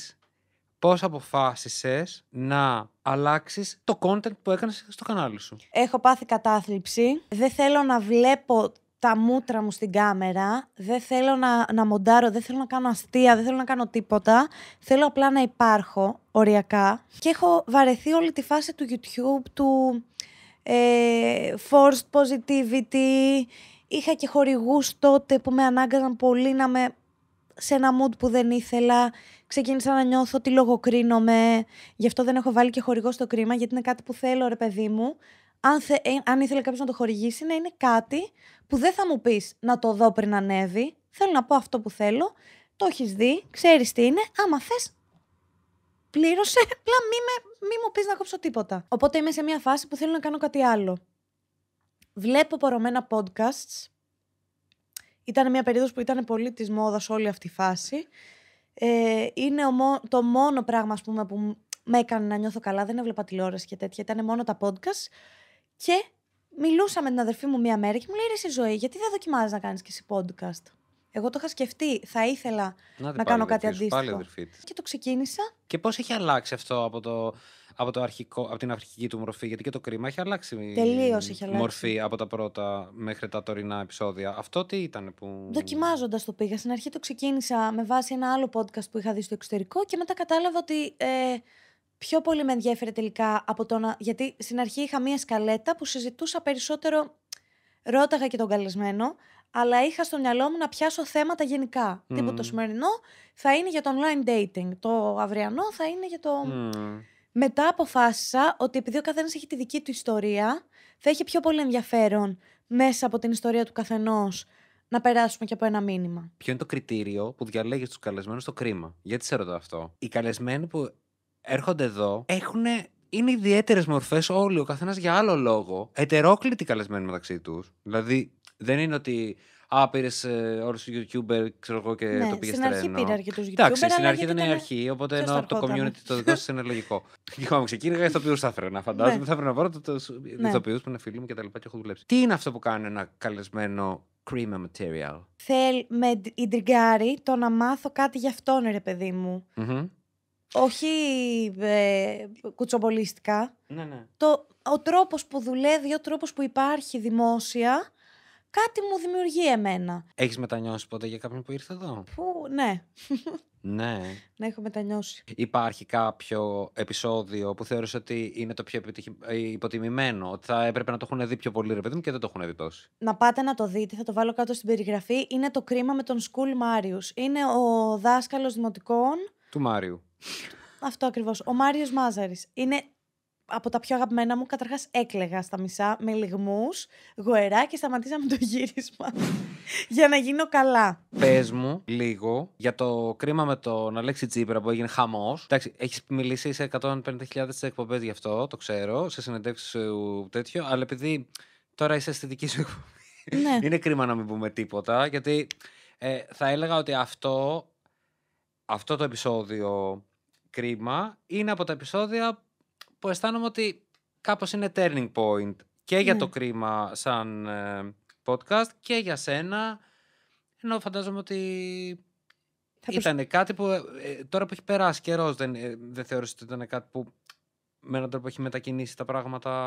πώς αποφάσισες να αλλάξεις το content που έκανες στο κανάλι σου. Έχω πάθει κατάθλιψη. Δεν θέλω να βλέπω τα μούτρα μου στην κάμερα. Δεν θέλω να, να μοντάρω, δεν θέλω να κάνω αστεία, δεν θέλω να κάνω τίποτα. Θέλω απλά να υπάρχω οριακά. Και έχω βαρεθεί όλη τη φάση του YouTube, του ε, forced positivity. Είχα και χορηγούς τότε που με ανάγκαζαν πολύ να με σε ένα mood που δεν ήθελα. Ξεκίνησα να νιώθω ότι λογοκρίνομαι. Γι' αυτό δεν έχω βάλει και χορηγό στο κρίμα, γιατί είναι κάτι που θέλω, ρε παιδί μου. Αν, ε, αν ήθελε κάποιος να το χορηγήσει, να είναι κάτι που δεν θα μου πεις να το δω πριν ανέβει. Θέλω να πω αυτό που θέλω. Το έχεις δει, ξέρεις τι είναι. Άμα θες, πλήρωσε, απλά μη, μου πεις να κόψω τίποτα. Οπότε είμαι σε μια φάση που θέλω να κάνω κάτι άλλο. Βλέπω πορωμένα podcasts. Ήταν μια περίοδος που ήταν πολύ της μόδας όλη αυτή η φάση. Ε, είναι το μόνο πράγμα, ας που με έκανε να νιώθω καλά. Δεν έβλεπα τηλεόραση και τέτοια. Ήταν μόνο τα podcast. Και μιλούσα με την αδερφή μου μία μέρα και μου λέει: Ρε, ζωή, γιατί δεν δοκιμάζεις να κάνεις και εσύ podcast. Εγώ το είχα σκεφτεί. Θα ήθελα να, κάνω κάτι αντίστοιχο. Πάλι αδερφή Και το ξεκίνησα. Και πώς έχει αλλάξει αυτό από, το, από, το αρχικό, από την αρχική του μορφή, Γιατί και το κρίμα έχει αλλάξει. Τελείως έχει αλλάξει. Μορφή από τα πρώτα μέχρι τα τωρινά επεισόδια. Αυτό τι ήταν που. Δοκιμάζοντας το πήγα. Στην αρχή το ξεκίνησα με βάση ένα άλλο podcast που είχα δει στο εξωτερικό και μετά κατάλαβα ότι. Ε, πιο πολύ με ενδιέφερε τελικά από το να. Γιατί στην αρχή είχα μία σκαλέτα που συζητούσα περισσότερο. Ρώταγα και τον καλεσμένο, αλλά είχα στο μυαλό μου να πιάσω θέματα γενικά. Mm. Τίποτα το σημερινό θα είναι για το online dating. Το αυριανό θα είναι για το. Μετά αποφάσισα ότι επειδή ο καθένας έχει τη δική του ιστορία, θα έχει πιο πολύ ενδιαφέρον μέσα από την ιστορία του καθενός να περάσουμε και από ένα μήνυμα. Ποιο είναι το κριτήριο που διαλέγεις τους καλεσμένους στο κρίμα. Γιατί σε ρωτώ αυτό. Οι καλεσμένοι που έρχονται εδώ έχουν. Είναι ιδιαίτερες μορφές όλοι, ο καθένας για άλλο λόγο. Ετερόκλητοι καλεσμένοι μεταξύ τους. Δηλαδή, δεν είναι ότι. Α, πήρες όλους τους YouTuber ξέρω εγώ, και ναι, το πήγες στην αρχή πήρα του YouTuber. Εντάξει, στην αρχή ήταν η αρχή, οπότε ενώ το community το δικό σα είναι λογικό. Είχαμε μου ηθοποιούς θα έφερα να φαντάζομαι, ναι. θα έφερα να βρω του ναι. ηθοποιούς που είναι φίλοι μου και τα λοιπά και έχω δουλέψει. Τι είναι αυτό που κάνει ένα καλεσμένο cream material. Θέλει με ιντριγκάρι το να μάθω κάτι γι' αυτόν, ρε παιδί μου. Όχι ε, κουτσομπολίστικα. Ναι, ο τρόπος που δουλεύει, ο τρόπος που υπάρχει δημόσια κάτι μου δημιουργεί εμένα. Έχεις μετανιώσει ποτέ για κάποιον που ήρθε εδώ. Που, ναι. [laughs] ναι. ναι. Να έχω μετανιώσει. Υπάρχει κάποιο επεισόδιο που θεωρείς ότι είναι το πιο ε, υποτιμημένο, ότι θα έπρεπε να το έχουν δει πιο πολύ, ρε παιδί μου, και δεν το έχουν δει τόσο. Να πάτε να το δείτε, θα το βάλω κάτω στην περιγραφή. Είναι το κρίμα με τον Σκούλ Μάριους. Είναι ο δάσκαλος δημοτικών. Του Μάριου. Αυτό ακριβώς. Ο Μάριος Μάζαρης. Είναι από τα πιο αγαπημένα μου, καταρχάς έκλεγα στα μισά με λιγμούς, γοερά και σταματήσαμε το γύρισμα. [laughs] για να γίνω καλά. Πες μου λίγο για το κρίμα με τον Αλέξη Τσίπρα που έγινε χαμός. Εντάξει, έχεις μιλήσει σε 150.000 εκπομπές γι' αυτό, το ξέρω, σε συνεντεύξεις σου τέτοιο, αλλά επειδή τώρα είσαι στη δική σου εκπομπή. Ναι. Είναι κρίμα να μην πούμε τίποτα, γιατί ε, θα έλεγα ότι αυτό, αυτό το επεισόδιο κρίμα είναι από τα επεισόδια που αισθάνομαι ότι κάπως είναι turning point και για ναι. το κρίμα σαν ε, podcast και για σένα. Ενώ φαντάζομαι ότι ήταν κάτι που ε, ε, τώρα που έχει περάσει καιρός, δεν, δεν ότι ήταν κάτι που με έναν τρόπο έχει μετακινήσει τα πράγματα.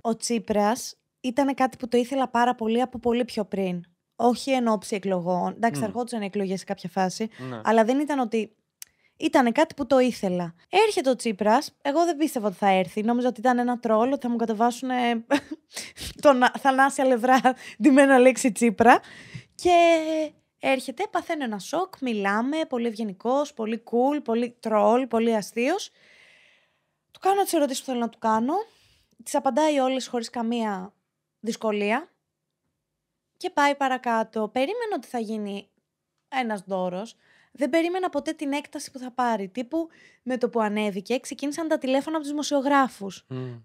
Ο Τσίπρας ήταν κάτι που το ήθελα πάρα πολύ από πολύ πιο πριν. Όχι εν ώψη εκλογών. Εντάξει, mm. αρχόντουσαν εκλογές σε κάποια φάση. Ναι. Αλλά δεν ήταν ότι ήταν κάτι που το ήθελα. Έρχεται ο Τσίπρας. Εγώ δεν πίστευα ότι θα έρθει. Νόμιζα ότι ήταν ένα τρόλ, ότι θα μου κατεβάσουν [laughs] τον θανάσια λευρά ντυμένο λέξη Τσίπρα. Και έρχεται, παθαίνω ένα σοκ, μιλάμε, πολύ ευγενικός, πολύ cool, πολύ τρόλ, πολύ αστείος. Του κάνω τις ερωτήσεις που θέλω να του κάνω. Τις απαντάει όλες χωρίς καμία δυσκολία. Και πάει παρακάτω. Περίμενα ότι θα γίνει ένας δώρος δεν περίμενα ποτέ την έκταση που θα πάρει. Τύπου με το που ανέβηκε, ξεκίνησαν τα τηλέφωνα από τους δημοσιογράφους.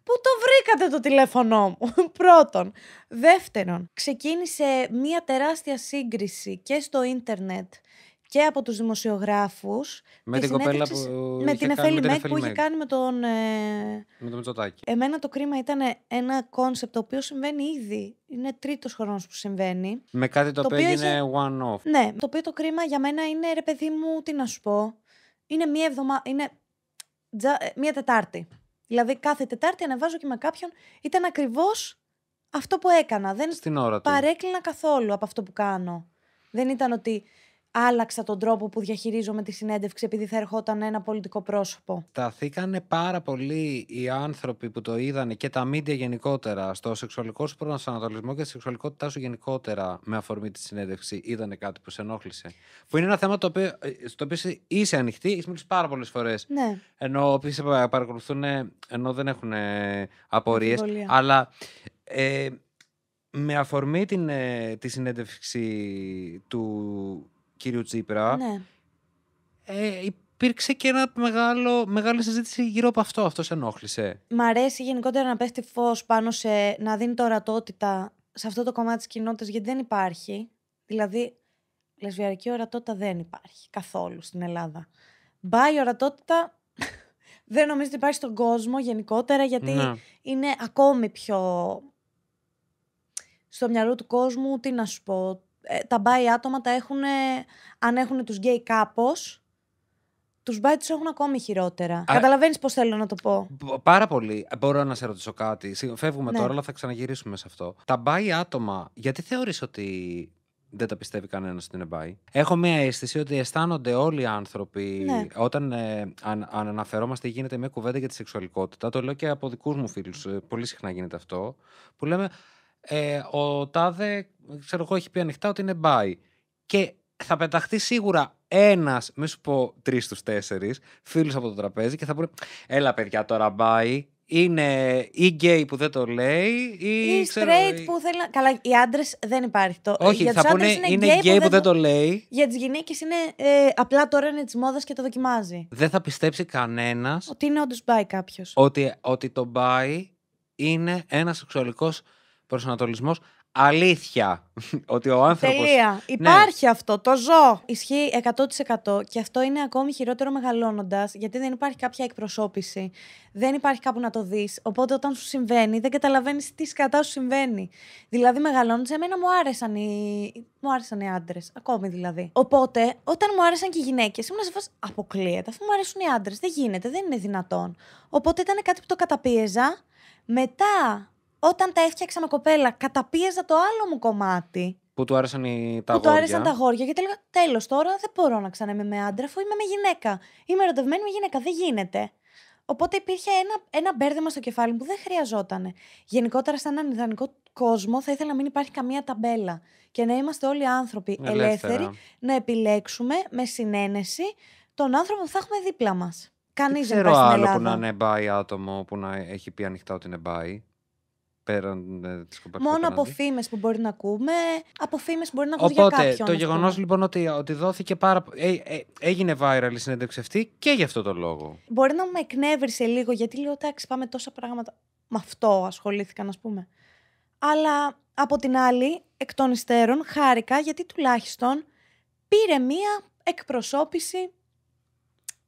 Πού το βρήκατε το τηλέφωνό μου, [laughs] πρώτον. Δεύτερον, ξεκίνησε μία τεράστια σύγκριση και στο ίντερνετ και από τους δημοσιογράφους. Με την κοπέλα που Με την Εφέλη Μέκ που είχε κάνει με τον... Ε, με τον Μητσοτάκη. Εμένα το κρίμα ήταν ένα κόνσεπτ το οποίο συμβαίνει ήδη. Είναι τρίτος χρόνος που συμβαίνει. Με κάτι το, το οποίο είχε... one-off. Ναι, το οποίο το κρίμα για μένα είναι ρε παιδί μου, τι να σου πω. Είναι μία εβδομάδα είναι ε, μία Τετάρτη. Δηλαδή κάθε Τετάρτη ανεβάζω και με κάποιον. Ήταν ακριβώς αυτό που έκανα. Δεν Στην ώρα παρέκλεινα καθόλου από αυτό που κάνω. Δεν ήταν ότι άλλαξα τον τρόπο που διαχειρίζομαι τη συνέντευξη επειδή θα ερχόταν ένα πολιτικό πρόσωπο. Σταθήκανε πάρα πολύ οι άνθρωποι που το είδανε και τα μίντια γενικότερα στο σεξουαλικό σου προσανατολισμό και τη σεξουαλικότητά σου γενικότερα με αφορμή τη συνέντευξη. Είδανε κάτι που σε ενόχλησε. Που είναι ένα θέμα το οποίο, ε, στο οποίο είσαι ανοιχτή, έχει μιλήσεις πάρα πολλές φορές. Ναι. Ενώ σε παρακολουθούν, ε, ενώ δεν έχουν ε, απορίες. Αλλά ε, με αφορμή την, τη συνέντευξη του κύριου Τσίπρα, ναι. ε, υπήρξε και ένα μεγάλο, μεγάλη συζήτηση γύρω από αυτό. Αυτός σε ενόχλησε. Μ' αρέσει γενικότερα να πέφτει φως πάνω σε να δίνει το ορατότητα σε αυτό το κομμάτι της κοινότητας, γιατί δεν υπάρχει. Δηλαδή, λεσβιαρική ορατότητα δεν υπάρχει καθόλου στην Ελλάδα. Μπάει ορατότητα [laughs] δεν νομίζω ότι υπάρχει στον κόσμο γενικότερα, γιατί ναι. είναι ακόμη πιο στο μυαλό του κόσμου, τι να σου πω, ε, τα μπάι άτομα τα έχουν, αν έχουν τους γκέι κάπως, τους μπάι τους έχουν ακόμη χειρότερα. Α... Καταλαβαίνεις πώς θέλω να το πω. Πάρα πολύ. Ε, μπορώ να σε ρωτήσω κάτι. Φεύγουμε ναι. τώρα, αλλά θα ξαναγυρίσουμε σε αυτό. Τα μπάι άτομα, γιατί θεωρείς ότι δεν τα πιστεύει κανένας ότι είναι μπάι. Έχω μία αίσθηση ότι αισθάνονται όλοι οι άνθρωποι. Ναι. Όταν ε, αν, αναφερόμαστε, γίνεται μια κουβέντα για τη σεξουαλικότητα. Το λέω και από δικούς μου φίλους. Ε, πολύ συχνά γίνεται αυτό. Που λέμε ε, ο τάδε ξέρω εγώ, έχει πει ανοιχτά ότι είναι μπάι. Και θα πεταχτεί σίγουρα ένας, μη σου πω τρεις στους τέσσερις, φίλους από το τραπέζι και θα πούνε: Έλα, παιδιά, τώρα μπάι... Είναι ή γκέι που δεν το λέει, ή. ή straight που θέλει να. Καλά, οι άντρες δεν υπάρχει το. Όχι, για θα πούνε είναι, είναι γκέι που, που, δεν, το λέει. Για τις γυναίκες είναι. Ε, απλά τώρα είναι της μόδας και το δοκιμάζει. Δεν θα πιστέψει κανένας. Ότι είναι όντως μπάι κάποιος. Ότι, ότι το μπάι είναι ένα σεξουαλικός προσανατολισμός αλήθεια. ότι ο άνθρωπος. Τελεία. Ναι. Υπάρχει αυτό. Το ζω. Ισχύει 100% και αυτό είναι ακόμη χειρότερο μεγαλώνοντας, γιατί δεν υπάρχει κάποια εκπροσώπηση. Δεν υπάρχει κάπου να το δεις. Οπότε όταν σου συμβαίνει, δεν καταλαβαίνεις τι σκατά σου συμβαίνει. Δηλαδή, μεγαλώνοντας, εμένα μου άρεσαν οι, μου άρεσαν οι άντρες. Ακόμη δηλαδή. Οπότε, όταν μου άρεσαν και οι γυναίκες, ήμουν σε φάση αποκλείεται. Αφού μου αρέσουν οι άντρες, δεν γίνεται, δεν είναι δυνατόν. Οπότε ήταν κάτι που το καταπίεζα. Μετά όταν τα έφτιαξα με κοπέλα, καταπίεζα το άλλο μου κομμάτι. Που του άρεσαν οι, τα που αγόρια. Που του τα Γιατί έλεγα, τέλος τώρα δεν μπορώ να ξανά είμαι με άντρα, αφού είμαι με γυναίκα. Είμαι ερωτευμένη με γυναίκα. Δεν γίνεται. Οπότε υπήρχε ένα, ένα μπέρδεμα στο κεφάλι μου που δεν χρειαζόταν. Γενικότερα, σε έναν ιδανικό κόσμο, θα ήθελα να μην υπάρχει καμία ταμπέλα και να είμαστε όλοι άνθρωποι ελεύθεροι να επιλέξουμε με συνένεση τον άνθρωπο που θα έχουμε δίπλα μας. Κανείς δεν ξέρω άλλο που να είναι μπάι άτομο που να έχει πει ανοιχτά ότι είναι μπάι πέραν ε, Μόνο από φήμες που μπορεί να ακούμε, από φήμες που μπορεί να ακούμε Οπότε, για κάποιον. Το γεγονό λοιπόν ότι, ότι δόθηκε πάρα. Ε, ε, έγινε viral η συνέντευξη αυτή και γι' αυτό το λόγο. Μπορεί να με εκνεύρισε λίγο, γιατί λέω εντάξει, πάμε τόσα πράγματα. Με αυτό ασχολήθηκαν, α πούμε. Αλλά από την άλλη, εκ των υστέρων, χάρηκα γιατί τουλάχιστον πήρε μία εκπροσώπηση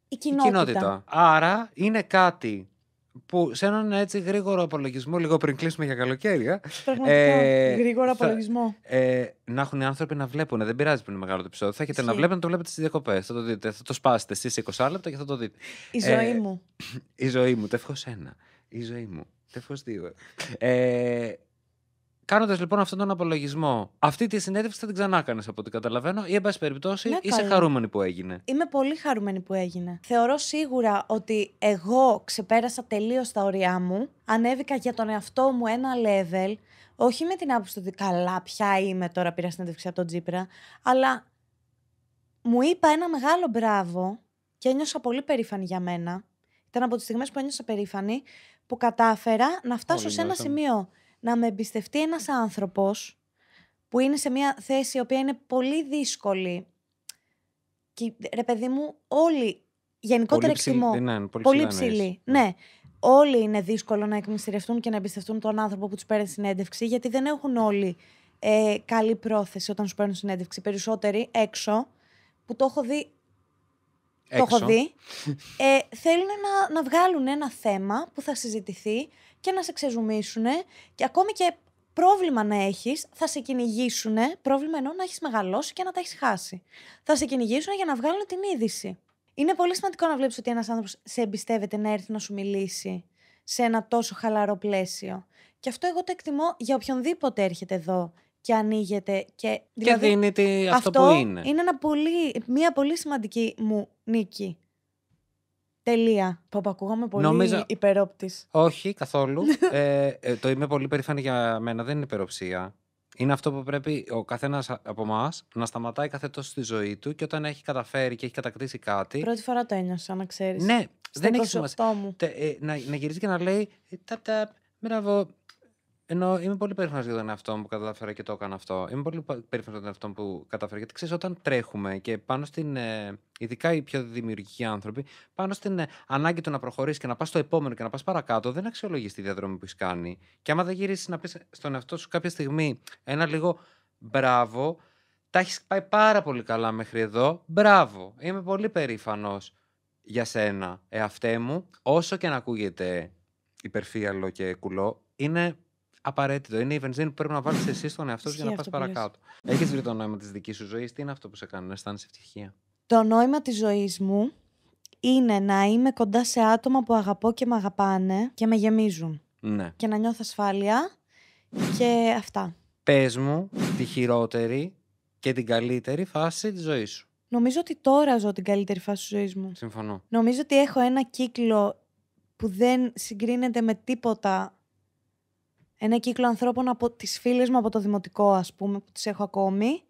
η κοινότητα. η κοινότητα. Άρα είναι κάτι που σε έναν έτσι γρήγορο απολογισμό, λίγο πριν κλείσουμε για καλοκαίρια. Πραγματικά. Ε, γρήγορο απολογισμό. Ε, να έχουν οι άνθρωποι να βλέπουν. Δεν πειράζει που είναι μεγάλο το επεισόδιο. Θα έχετε να βλέπετε να το βλέπετε στις διακοπές. Θα το δείτε. Θα το σπάσετε εσεί 20 λεπτά και θα το δείτε. Η ζωή ε, μου. [clears throat] η ζωή μου. Τεύχο ένα. Η ζωή μου. Τεύχο δύο. ε, Κάνοντας λοιπόν αυτόν τον απολογισμό, αυτή τη συνέντευξη θα την ξανά από ό,τι καταλαβαίνω, ή εν πάση περιπτώσει ναι, είσαι χαρούμενη που έγινε. Είμαι πολύ χαρούμενη που έγινε. Θεωρώ σίγουρα ότι εγώ ξεπέρασα τελείως τα ωριά μου. Ανέβηκα για τον εαυτό μου ένα level. Όχι με την άποψη ότι καλά, πια είμαι τώρα, πήρα συνέντευξη από τον Τζίπρα, αλλά μου είπα ένα μεγάλο μπράβο και ένιωσα πολύ περήφανη για μένα. Ήταν από τις στιγμές που ένιωσα περήφανη που κατάφερα να φτάσω σε ένα σημείο να με εμπιστευτεί ένας άνθρωπος που είναι σε μια θέση η οποία είναι πολύ δύσκολη και ρε παιδί μου όλοι γενικότερα πολύ εκτιμώ ναι, ναι, πολύ, πολύ ψηλή, ναι. Όλοι είναι δύσκολο να εκμυστηρευτούν και να εμπιστευτούν τον άνθρωπο που τους παίρνει συνέντευξη, γιατί δεν έχουν όλοι ε, καλή πρόθεση όταν σου παίρνουν συνέντευξη. Περισσότεροι έξω, που το έχω δει Ε, θέλουν να, να βγάλουν ένα θέμα που θα συζητηθεί και να σε ξεζουμίσουν και ακόμη και πρόβλημα να έχεις, θα σε κυνηγήσουν. Πρόβλημα ενώ να έχεις μεγαλώσει και να τα έχεις χάσει. Θα σε κυνηγήσουν για να βγάλουν την είδηση. Είναι πολύ σημαντικό να βλέπεις ότι ένας άνθρωπος σε εμπιστεύεται να έρθει να σου μιλήσει σε ένα τόσο χαλαρό πλαίσιο. Και αυτό εγώ το εκτιμώ για οποιονδήποτε έρχεται εδώ και ανοίγεται. Και, δηλαδή, και δίνει αυτό, αυτό που είναι. Είναι ένα πολύ, μια πολύ σημαντική μου νίκη Τελεία. που ακούγαμε πολύ Νομίζω... υπερόπτης. Όχι, καθόλου. [laughs] Ε, ε, το είμαι πολύ περήφανη για μένα. Δεν είναι υπεροψία. Είναι αυτό που πρέπει ο καθένας από εμάς να σταματάει κάθε τόσο στη ζωή του και όταν έχει καταφέρει και έχει κατακτήσει κάτι. Πρώτη φορά το ένιωσα, να ξέρεις. Ναι, δεν έχει σημασία. Ε, να, να γυρίζει και να λέει. «Ε, ταπ, μπράβο, ενώ είμαι πολύ περήφανος για τον εαυτό μου που κατάφερα και το έκανα αυτό. Είμαι πολύ περήφανος για τον εαυτό μου που κατάφερα. Γιατί ξέρεις, όταν τρέχουμε και πάνω στην. Ε, ειδικά οι πιο δημιουργικοί άνθρωποι, πάνω στην ε, ανάγκη του να προχωρήσεις και να πας στο επόμενο και να πας παρακάτω, δεν αξιολογείς τη διαδρομή που έχεις κάνει. Και άμα δεν γυρίσεις να πεις στον εαυτό σου κάποια στιγμή ένα λίγο μπράβο, τα έχεις πάει πάρα πολύ καλά μέχρι εδώ. Μπράβο. Είμαι πολύ περήφανος για σένα, εαυτέ μου, όσο και να ακούγεται υπερφύαλο και κουλό, είναι απαραίτητο. Είναι η βενζίνη που πρέπει να βάλεις εσύ στον εαυτό σου για να πα παρακάτω. Έχεις βρει το νόημα της δικής σου ζωής, τι είναι αυτό που σε κάνει να αισθάνεσαι ευτυχία. Το νόημα της ζωής μου είναι να είμαι κοντά σε άτομα που αγαπώ και με αγαπάνε και με γεμίζουν. Ναι. Και να νιώθω ασφάλεια και αυτά. Πες μου τη χειρότερη και την καλύτερη φάση της ζωής σου. Νομίζω ότι τώρα ζω την καλύτερη φάση της ζωής μου. Συμφωνώ. Νομίζω ότι έχω ένα κύκλο που δεν συγκρίνεται με τίποτα ένα κύκλο ανθρώπων από τις φίλες μου από το δημοτικό ας πούμε που τις έχω ακόμη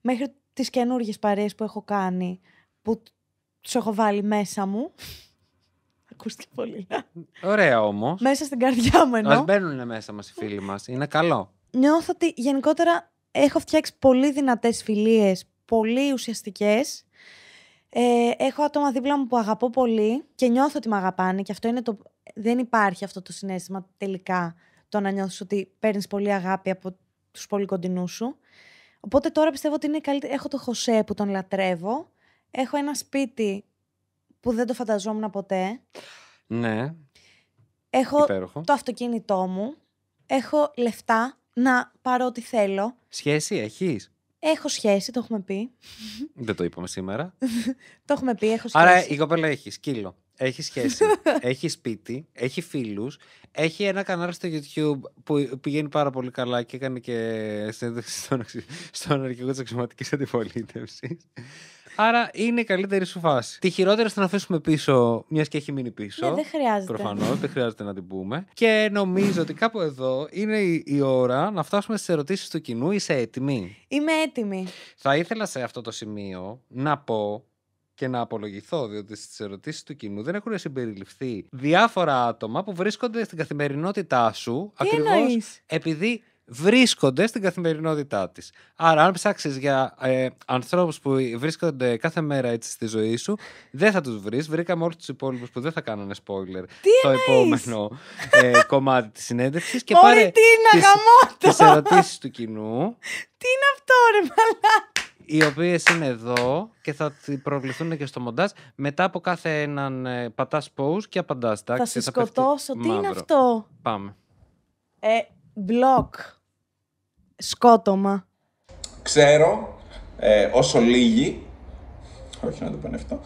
μέχρι τις καινούργιες παρέες που έχω κάνει που τους έχω βάλει μέσα μου. [laughs] Ακούστηκε πολύ. Ωραία όμως. Μέσα στην καρδιά μου εννοώ. Μας μπαίνουν μέσα μας οι φίλοι μας. Είναι καλό. Νιώθω ότι γενικότερα έχω φτιάξει πολύ δυνατές φιλίες, πολύ ουσιαστικές. Ε, έχω άτομα δίπλα μου που αγαπώ πολύ και νιώθω ότι με αγαπάνε και αυτό είναι το... Δεν υπάρχει αυτό το συνέστημα τελικά το να νιώθεις ότι παίρνεις πολύ αγάπη από τους πολύ κοντινούς σου. Οπότε τώρα πιστεύω ότι είναι καλύτερο. Έχω το Χωσέ που τον λατρεύω. Έχω ένα σπίτι που δεν το φανταζόμουν ποτέ. Ναι. Έχω το αυτοκίνητό μου. Έχω λεφτά να πάρω ό,τι θέλω. Σχέση έχεις? Έχω σχέση, το έχουμε πει. Δεν το είπαμε σήμερα. [laughs] το έχουμε πει, έχω σχέση. Άρα η κοπέλα έχει σκύλο. Έχει σχέση. [laughs] έχει σπίτι, έχει φίλους. Έχει ένα κανάλι στο YouTube που πηγαίνει πάρα πολύ καλά και έκανε και συνέντευξη στον, στον αρχηγό της αξιωματικής αντιπολίτευσης. Άρα είναι η καλύτερη σου φάση. Τη χειρότερη θα να αφήσουμε πίσω, μιας και έχει μείνει πίσω. Ναι, δεν χρειάζεται. Προφανώς, δεν χρειάζεται να την πούμε. Και νομίζω ότι κάπου εδώ είναι η, η ώρα να φτάσουμε στις ερωτήσεις του κοινού. Είσαι έτοιμη. Είμαι έτοιμη. Θα ήθελα σε αυτό το σημείο να πω και να απολογηθώ, διότι στις ερωτήσεις του κοινού δεν έχουν συμπεριληφθεί διάφορα άτομα που βρίσκονται στην καθημερινότητά σου ακριβώ επειδή βρίσκονται στην καθημερινότητά της. Άρα, αν ψάξεις για ε, ανθρώπους που βρίσκονται κάθε μέρα έτσι στη ζωή σου, δεν θα τους βρεις. Βρήκαμε όλους τους υπόλοιπους που δεν θα κάνανε spoiler τι στο επόμενο ε, κομμάτι της συνέντευξης. Και πάρε τι είναι, τις, τις ερωτήσεις του κοινού. Τι είναι αυτό, ρε μαλάκα οι οποίες είναι εδώ και θα προβληθούν και στο μοντάζ. Μετά από κάθε έναν ε, πατάς pause και απαντάς. Θα σε σκοτώσω. Τι είναι αυτό. Πάμε. Ε, μπλοκ. Σκότωμα. Ξέρω ε, όσο λίγοι. Όχι να το πανευτώ.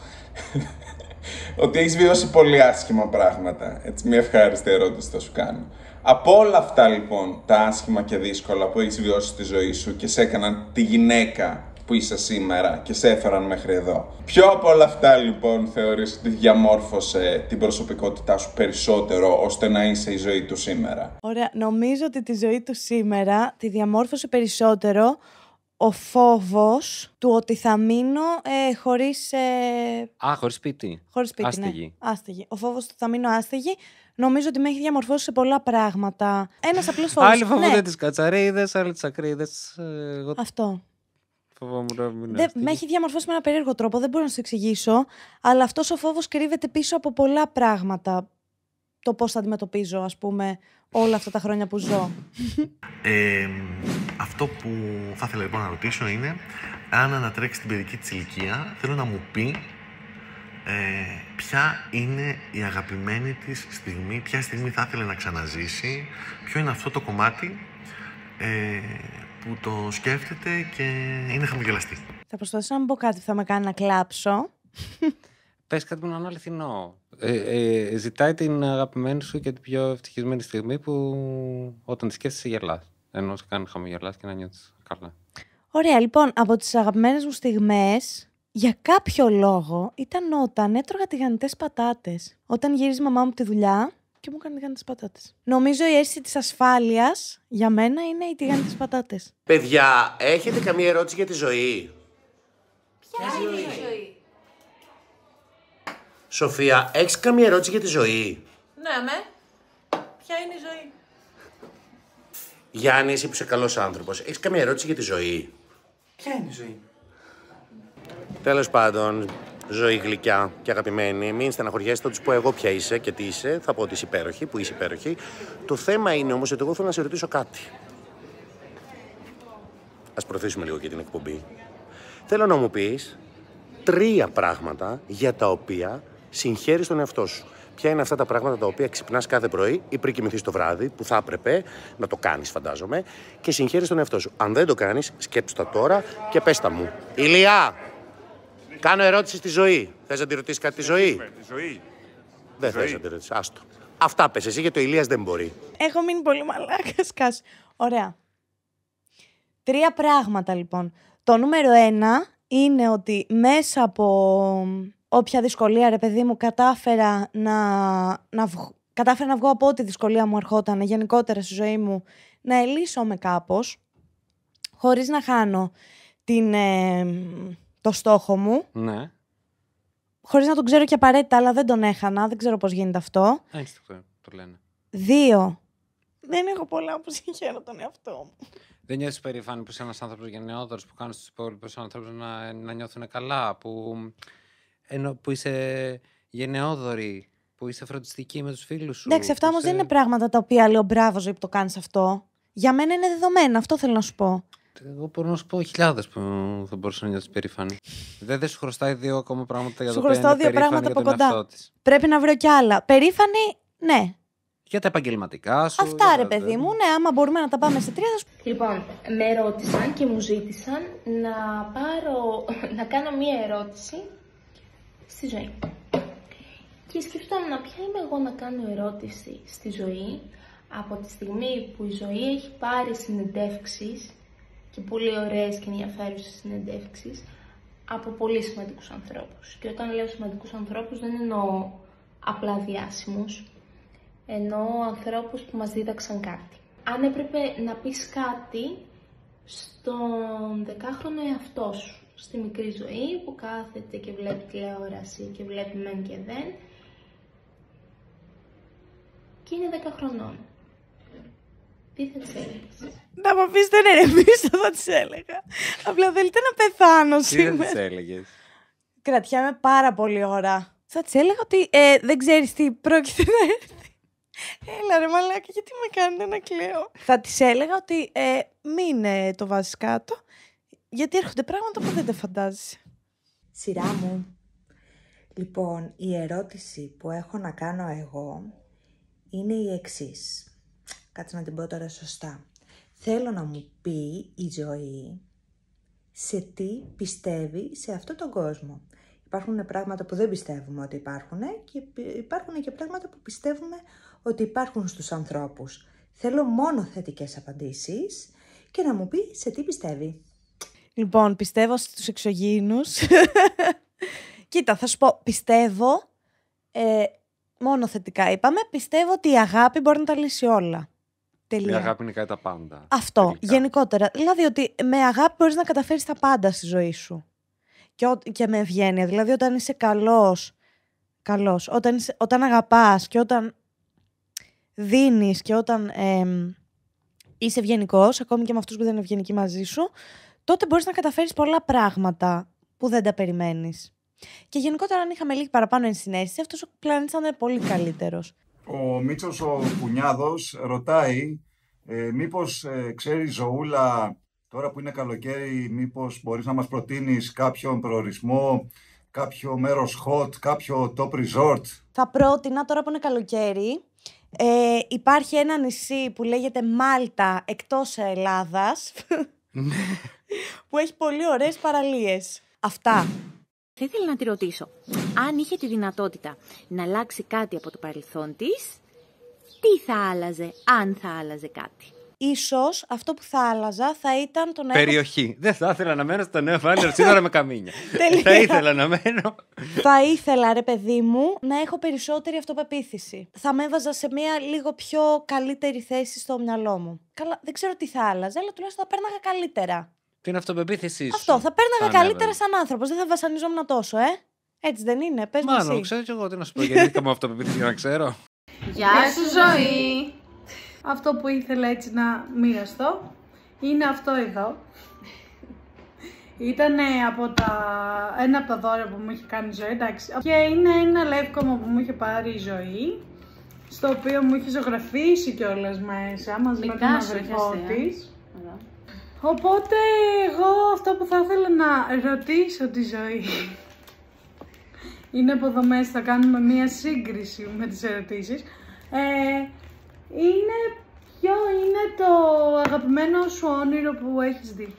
[laughs] ότι έχεις βιώσει πολύ άσχημα πράγματα. Έτσι, μια ευχάριστη ερώτηση θα σου κάνω. Από όλα αυτά λοιπόν τα άσχημα και δύσκολα που έχεις βιώσει στη ζωή σου και σε έκαναν τη γυναίκα που είσαι σήμερα και σε έφεραν μέχρι εδώ. Ποιο από όλα αυτά λοιπόν θεωρείς ότι διαμόρφωσε την προσωπικότητά σου περισσότερο ώστε να είσαι η ζωή του σήμερα. Ωραία, νομίζω ότι τη ζωή του σήμερα τη διαμόρφωσε περισσότερο ο φόβος του ότι θα μείνω ε, χωρίς... Ε... Α, χωρίς σπίτι. Χωρίς σπίτι, ναι. άστεγη. ναι. Άστεγη. Ο φόβος του θα μείνω άστεγη. Νομίζω ότι με έχει διαμορφώσει σε πολλά πράγματα. Ένας απλός φόβος. Άλλοι φοβούνται ναι. τις κατσαρίδες, άλλοι τις ακρίδες. Ε, Αυτό να Με έχει διαμορφώσει με ένα περίεργο τρόπο, δεν μπορώ να σου εξηγήσω. Αλλά αυτός ο φόβος κρύβεται πίσω από πολλά πράγματα. Το πώς θα αντιμετωπίζω, ας πούμε, όλα αυτά τα χρόνια που ζω. Ε, αυτό που θα ήθελα λοιπόν να ρωτήσω είναι αν ανατρέξει την παιδική της ηλικία, θέλω να μου πει ε, ποια είναι η αγαπημένη της στιγμή, ποια στιγμή θα ήθελε να ξαναζήσει, ποιο είναι αυτό το κομμάτι ε, που το σκέφτεται και είναι χαμογελαστή. Θα προσπαθήσω να πω κάτι που θα με κάνει να κλάψω. Πες κάτι που είναι αληθινό. Ε, ε, ζητάει την αγαπημένη σου και την πιο ευτυχισμένη στιγμή που όταν τη σκέφτεσαι γελάς. Ενώ σε κάνει χαμογελάς και να νιώθεις καλά. Ωραία, λοιπόν, από τις αγαπημένες μου στιγμές, για κάποιο λόγο ήταν όταν έτρωγα τηγανιτές πατάτες. Όταν γύριζε η μαμά μου τη δουλειά, και μου έκανε τη πατάτες. Νομίζω η αίσθηση της ασφάλειας για μένα είναι η η της πατάτες. Παιδιά, έχετε καμία ερώτηση για τη ζωή. Ποια είναι η ζωή. Σοφία, έχεις καμία ερώτηση για τη ζωή. Ναι, με. Ποια είναι η ζωή. Γιάννη, είσαι που είσαι καλός άνθρωπος. Έχεις καμία ερώτηση για τη ζωή. Ποια είναι η ζωή. Τέλος πάντων, ζωή γλυκιά και αγαπημένη. Μην στεναχωριέστε, θα τους πω εγώ ποια είσαι και τι είσαι. Θα πω ότι είσαι υπέροχη, που είσαι υπέροχη. Το θέμα είναι όμως ότι εγώ θέλω να σε ρωτήσω κάτι. Ας προωθήσουμε λίγο και την εκπομπή. Θέλω να μου πεις τρία πράγματα για τα οποία συγχαίρεις τον εαυτό σου. Ποια είναι αυτά τα πράγματα τα οποία ξυπνάς κάθε πρωί ή πριν κοιμηθείς το βράδυ, που θα έπρεπε να το κάνεις, φαντάζομαι, και συγχαίρεις τον εαυτό σου. Αν δεν το κάνεις, σκέψτε τα τώρα και πες τα μου. Ηλιά! Κάνω ερώτηση στη ζωή. Θες να τη ρωτήσεις κάτι τη ζωή. ζωή. Δεν θες να τη ρωτήσεις. Άστο. Αυτά πες εσύ γιατί ο Ηλίας δεν μπορεί. Έχω μείνει πολύ μαλάκας. Κα. Ωραία. Τρία πράγματα λοιπόν. Το νούμερο ένα είναι ότι μέσα από όποια δυσκολία ρε παιδί μου κατάφερα να, να, κατάφερα να βγω από ό,τι δυσκολία μου ερχόταν γενικότερα στη ζωή μου να ελύσω με κάπως χωρίς να χάνω την, ε, το στόχο μου. Ναι. Χωρίς να τον ξέρω και απαραίτητα, αλλά δεν τον έχανα. Δεν ξέρω πώς γίνεται αυτό. Έτσι το, το λένε. Δύο. Δεν έχω πολλά που συγχαίρω τον εαυτό μου. Δεν νιώθεις περήφανη που είσαι ένας άνθρωπος γενναιόδορο που κάνεις τους υπόλοιπους ανθρώπους να, να νιώθουν καλά, που, που είσαι γενναιόδορη, που είσαι φροντιστική με τους φίλους σου. Εντάξει, αυτά όμως δεν είναι πράγματα τα οποία λέω μπράβο ζωή που το κάνεις αυτό. Για μένα είναι δεδομένα, αυτό θέλω να σου πω. Εγώ μπορώ να σου πω χιλιάδες που θα μπορούσε να νιώθεις περήφανη. Δεν, δεν σου χρωστάει δύο ακόμα πράγματα για το Σου χρωστάω δύο πράγματα από κοντά. Πρέπει να βρω κι άλλα. Περήφανη, ναι. Για τα επαγγελματικά σου. Αυτά ρε παιδί μου, ναι, άμα μπορούμε να τα πάμε σε τρία. Λοιπόν, με ρώτησαν και μου ζήτησαν να πάρω, να κάνω μία ερώτηση στη ζωή. Και σκεφτόμουν ποια είμαι εγώ να κάνω ερώτηση στη ζωή από τη στιγμή που η ζωή έχει πάρει συνεντεύξεις και πολύ ωραίες και ενδιαφέρουσες συνεντεύξεις από πολύ σημαντικούς ανθρώπους. Και όταν λέω σημαντικούς ανθρώπους δεν εννοώ απλά διάσημους, εννοώ ανθρώπους που μας δίδαξαν κάτι. Αν έπρεπε να πεις κάτι στον δεκάχρονο εαυτό σου, στη μικρή ζωή που κάθεται και βλέπει τηλεόραση και βλέπει μεν και δεν, και είναι 10 χρονών. Τι θα τη έλεγε. Να μου δεν να θα τη έλεγα. Απλά θέλετε να πεθάνω σήμερα. Τις θα τη Κρατιάμαι πάρα πολύ ώρα. Θα τη έλεγα ότι ε, δεν ξέρεις τι πρόκειται να έρθει. Έλα ρε μαλάκα, γιατί με κάνετε να κλαίω. Θα τη έλεγα ότι ε, μην το βάζεις κάτω, γιατί έρχονται πράγματα που δεν τα φαντάζει. Σειρά μου. Λοιπόν, η ερώτηση που έχω να κάνω εγώ είναι η εξής. Κάτσε να την πω τώρα σωστά. Θέλω να μου πει η ζωή σε τι πιστεύει σε αυτόν τον κόσμο. Υπάρχουν πράγματα που δεν πιστεύουμε ότι υπάρχουν και υπάρχουν και πράγματα που πιστεύουμε ότι υπάρχουν στους ανθρώπους. Θέλω μόνο θετικές απαντήσεις και να μου πει σε τι πιστεύει. Λοιπόν, πιστεύω στους εξωγήινους. [laughs] Κοίτα, θα σου πω, πιστεύω, ε, μόνο θετικά είπαμε, πιστεύω ότι η αγάπη μπορεί να τα λύσει όλα. Τελεία. Η αγάπη είναι κάτι τα πάντα. Αυτό, γενικότερα. Δηλαδή ότι με αγάπη μπορείς να καταφέρεις τα πάντα στη ζωή σου. Και, και με ευγένεια. Δηλαδή όταν είσαι καλός, καλός όταν, όταν αγαπάς και όταν δίνεις και όταν ε, είσαι ευγενικός, ακόμη και με αυτούς που δεν είναι ευγενικοί μαζί σου, τότε μπορείς να καταφέρεις πολλά πράγματα που δεν τα περιμένεις. Και γενικότερα αν είχαμε λίγη παραπάνω ενσυναίσθηση, αυτός ο πλανήτης θα ήταν πολύ καλύτερος. Ο Μίτσος ο κουνιάδος ρωτάει ε, μήπως ε, ξέρει Ζωούλα τώρα που είναι καλοκαίρι μήπως μπορείς να μας προτείνεις κάποιον προορισμό κάποιο μέρος hot, κάποιο top resort. Θα πρότεινα τώρα που είναι καλοκαίρι ε, υπάρχει ένα νησί που λέγεται Μάλτα εκτός Ελλάδας ναι. [laughs] που έχει πολύ ωραίες παραλίες. Αυτά. Θα ήθελα να τη ρωτήσω, αν είχε τη δυνατότητα να αλλάξει κάτι από το παρελθόν της, τι θα άλλαζε, αν θα άλλαζε κάτι. Ίσως αυτό που θα άλλαζα θα ήταν το να. Περιοχή. Δεν θα ήθελα να μένω στο νέο Φάλερ σύνορα με καμίνια. [laughs] θα ήθελα να μένω. θα ήθελα, ρε παιδί μου, να έχω περισσότερη αυτοπεποίθηση. Θα με έβαζα σε μια λίγο πιο καλύτερη θέση στο μυαλό μου. Καλά, δεν ξέρω τι θα άλλαζε, αλλά τουλάχιστον θα πέρναγα καλύτερα. Την αυτοπεποίθησή σου. Αυτό. Θα παίρναγα καλύτερα σαν άνθρωπος. Δεν θα βασανιζόμουν τόσο, ε. Έτσι δεν είναι. Πες μου. Μάλλον, ξέρω κι εγώ τι να σου πω. Γιατί με αυτοπεποίθηση για να ξέρω. Γεια σου, ζωή. Αυτό που ήθελα έτσι να μοιραστώ είναι αυτό εδώ. Ήταν από τα... ένα από τα δώρα που μου είχε κάνει η ζωή, εντάξει. Και είναι ένα λεύκομα που μου είχε πάρει η ζωή, στο οποίο μου είχε ζωγραφίσει κιόλας μέσα, μαζί με τον αδερφό ε. της. Οπότε εγώ αυτό που θα ήθελα να ρωτήσω τη ζωή είναι μέσα, θα κάνουμε μία σύγκριση με τις ερωτήσεις. Ε, είναι ποιο είναι το αγαπημένο σου όνειρο που έχεις δει.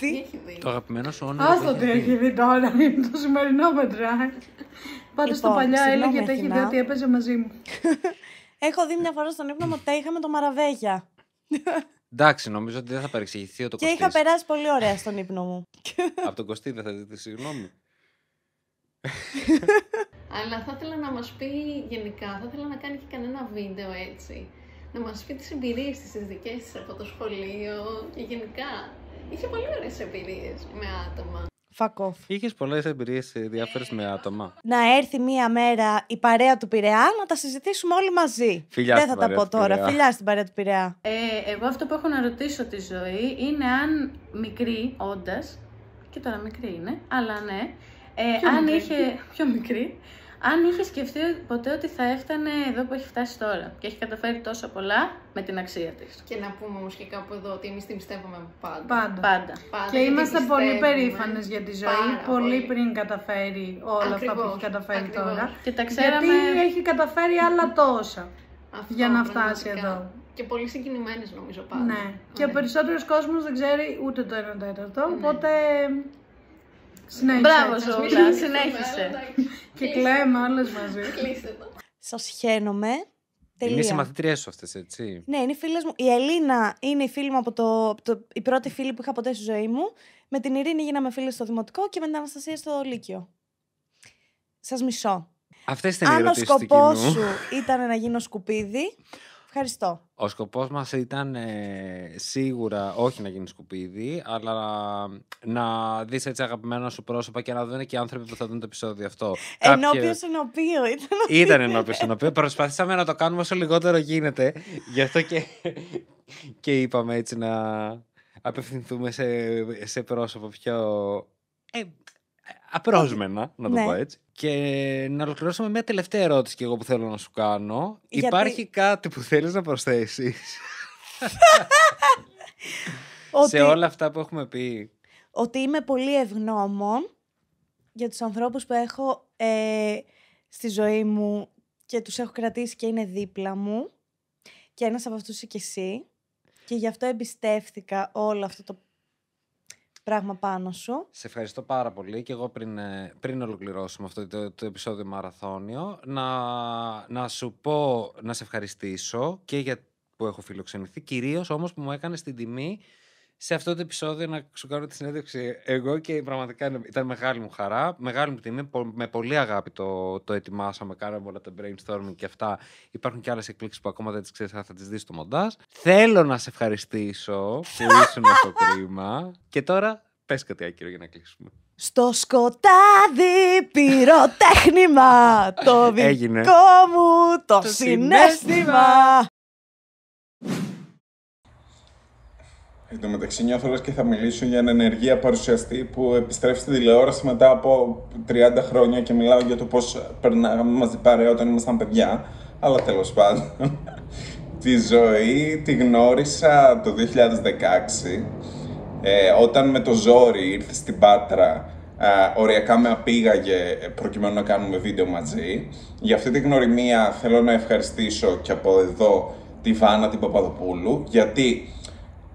Τι? Το αγαπημένο σου όνειρο Άστο τι έχει δει τώρα, [laughs] είναι το σημερινό μέτρα. Πάντως λοιπόν, το παλιά έλεγε ότι έχει δει ότι έπαιζε μαζί μου. [laughs] Έχω δει μια φορά στον ύπνο μου ότι τα είχαμε το Μαραβέγια. [laughs] Εντάξει, νομίζω ότι δεν θα παρεξηγηθεί ο το Και είχα περάσει πολύ ωραία στον ύπνο μου. [laughs] Από τον Κωστή δεν θα δείτε συγγνώμη. [laughs] Αλλά θα ήθελα να μας πει γενικά, θα ήθελα να κάνει και κανένα βίντεο έτσι. Να μας πει τις εμπειρίες της τις δικές της από το σχολείο και γενικά. Είχε πολύ ωραίες εμπειρίες με άτομα. Fuck off. Είχες πολλές εμπειρίες διάφορες με άτομα. Να έρθει μία μέρα η παρέα του Πειραιά να τα συζητήσουμε όλοι μαζί. Φιλιά Δεν θα τα πω τώρα. Φιλιά στην παρέα του Πειραιά. Ε, εγώ αυτό που έχω να ρωτήσω τη ζωή είναι αν μικρή, όντας. Και τώρα μικρή είναι, αλλά ναι. Ε, αν μικρή. είχε. Πιο μικρή αν είχε σκεφτεί ποτέ ότι θα έφτανε εδώ που έχει φτάσει τώρα και έχει καταφέρει τόσο πολλά με την αξία της. Και να πούμε όμως και κάπου εδώ ότι εμείς την πιστεύουμε πάντα. Πάντα. πάντα. και είμαστε πολύ περήφανες για τη ζωή, πολύ, πριν καταφέρει όλα Ακριβώς. αυτά που έχει καταφέρει τώρα. Και τα Γιατί έχει καταφέρει άλλα τόσα Αυτό, για να φτάσει εδώ. Και πολύ συγκινημένες νομίζω πάντα. Ναι. Και ο περισσότερος κόσμος δεν ξέρει ούτε το 1 τέταρτο. Ναι. Οπότε Μπράβο, Ζώνα, συνέχισε. [laughs] Και κλαίμε όλες μαζί. Σας χαίρομαι. Είναι συμμαθητριέ σου αυτές, έτσι. Ναι, είναι φίλες μου. Η Ελίνα είναι η φίλη μου από το, το, η πρώτη φίλη που είχα ποτέ στη ζωή μου. Με την Ειρήνη γίναμε φίλε στο δημοτικό και με την Αναστασία στο Λύκειο. Σας μισώ. Αυτές ήταν οι Αν ο σκοπό σου ήταν να γίνω σκουπίδι, ευχαριστώ. Ο σκοπός μας ήταν ε, σίγουρα όχι να γίνει σκουπίδι, αλλά να δεις έτσι αγαπημένα σου πρόσωπα και να δουν και άνθρωποι που θα δουν το επεισόδιο αυτό. Ενώπιος στον οποίο ήταν. Ήταν ενώπιος στον Προσπαθήσαμε να το κάνουμε όσο λιγότερο γίνεται. Γι' αυτό και, και είπαμε έτσι να απευθυνθούμε σε, σε πρόσωπο πιο... Ε, Απρόσμενα, να το ναι. πω έτσι. Και να ολοκληρώσουμε με μια τελευταία ερώτηση και εγώ που θέλω να σου κάνω. Υπάρχει κάτι που θέλεις να προσθέσεις. Ότι... Σε όλα αυτά που έχουμε πει. Ότι είμαι πολύ ευγνώμων για τους ανθρώπους που έχω ε, στη ζωή μου και τους έχω κρατήσει και είναι δίπλα μου. Και ένας από αυτούς είσαι και εσύ. Και γι' αυτό εμπιστεύτηκα όλο αυτό το πράγμα πάνω σου. Σε ευχαριστώ πάρα πολύ και εγώ πριν, ε, πριν ολοκληρώσουμε αυτό το, το επεισόδιο μαραθώνιο να, να σου πω να σε ευχαριστήσω και για που έχω φιλοξενηθεί, κυρίως όμως που μου έκανες την τιμή σε αυτό το επεισόδιο να σου κάνω τη συνέντευξη εγώ και πραγματικά ήταν μεγάλη μου χαρά, μεγάλη μου τιμή, με πολύ αγάπη το, το ετοιμάσαμε, κάναμε όλα τα brainstorming και αυτά. Υπάρχουν και άλλες εκπλήξεις που ακόμα δεν τις ξέρεις, θα τις δεις στο μοντάζ. Θέλω να σε ευχαριστήσω που ήσουν το κρίμα και τώρα πες κάτι άκυρο για να κλείσουμε. Στο σκοτάδι πυροτέχνημα, το δικό μου το, συνέστημα. Εν τω μεταξύ, νιώθω και θα μιλήσω για έναν ενεργεία παρουσιαστή που επιστρέφει στην τηλεόραση μετά από 30 χρόνια και μιλάω για το πώς περνάγαμε μαζί παρέα όταν ήμασταν παιδιά. Αλλά τέλος πάντων. [laughs] τη ζωή τη γνώρισα το 2016 ε, όταν με το ζόρι ήρθε στην Πάτρα ε, οριακά με απήγαγε προκειμένου να κάνουμε βίντεο μαζί. Για αυτή τη γνωριμία θέλω να ευχαριστήσω και από εδώ τη Βάνα την Παπαδοπούλου γιατί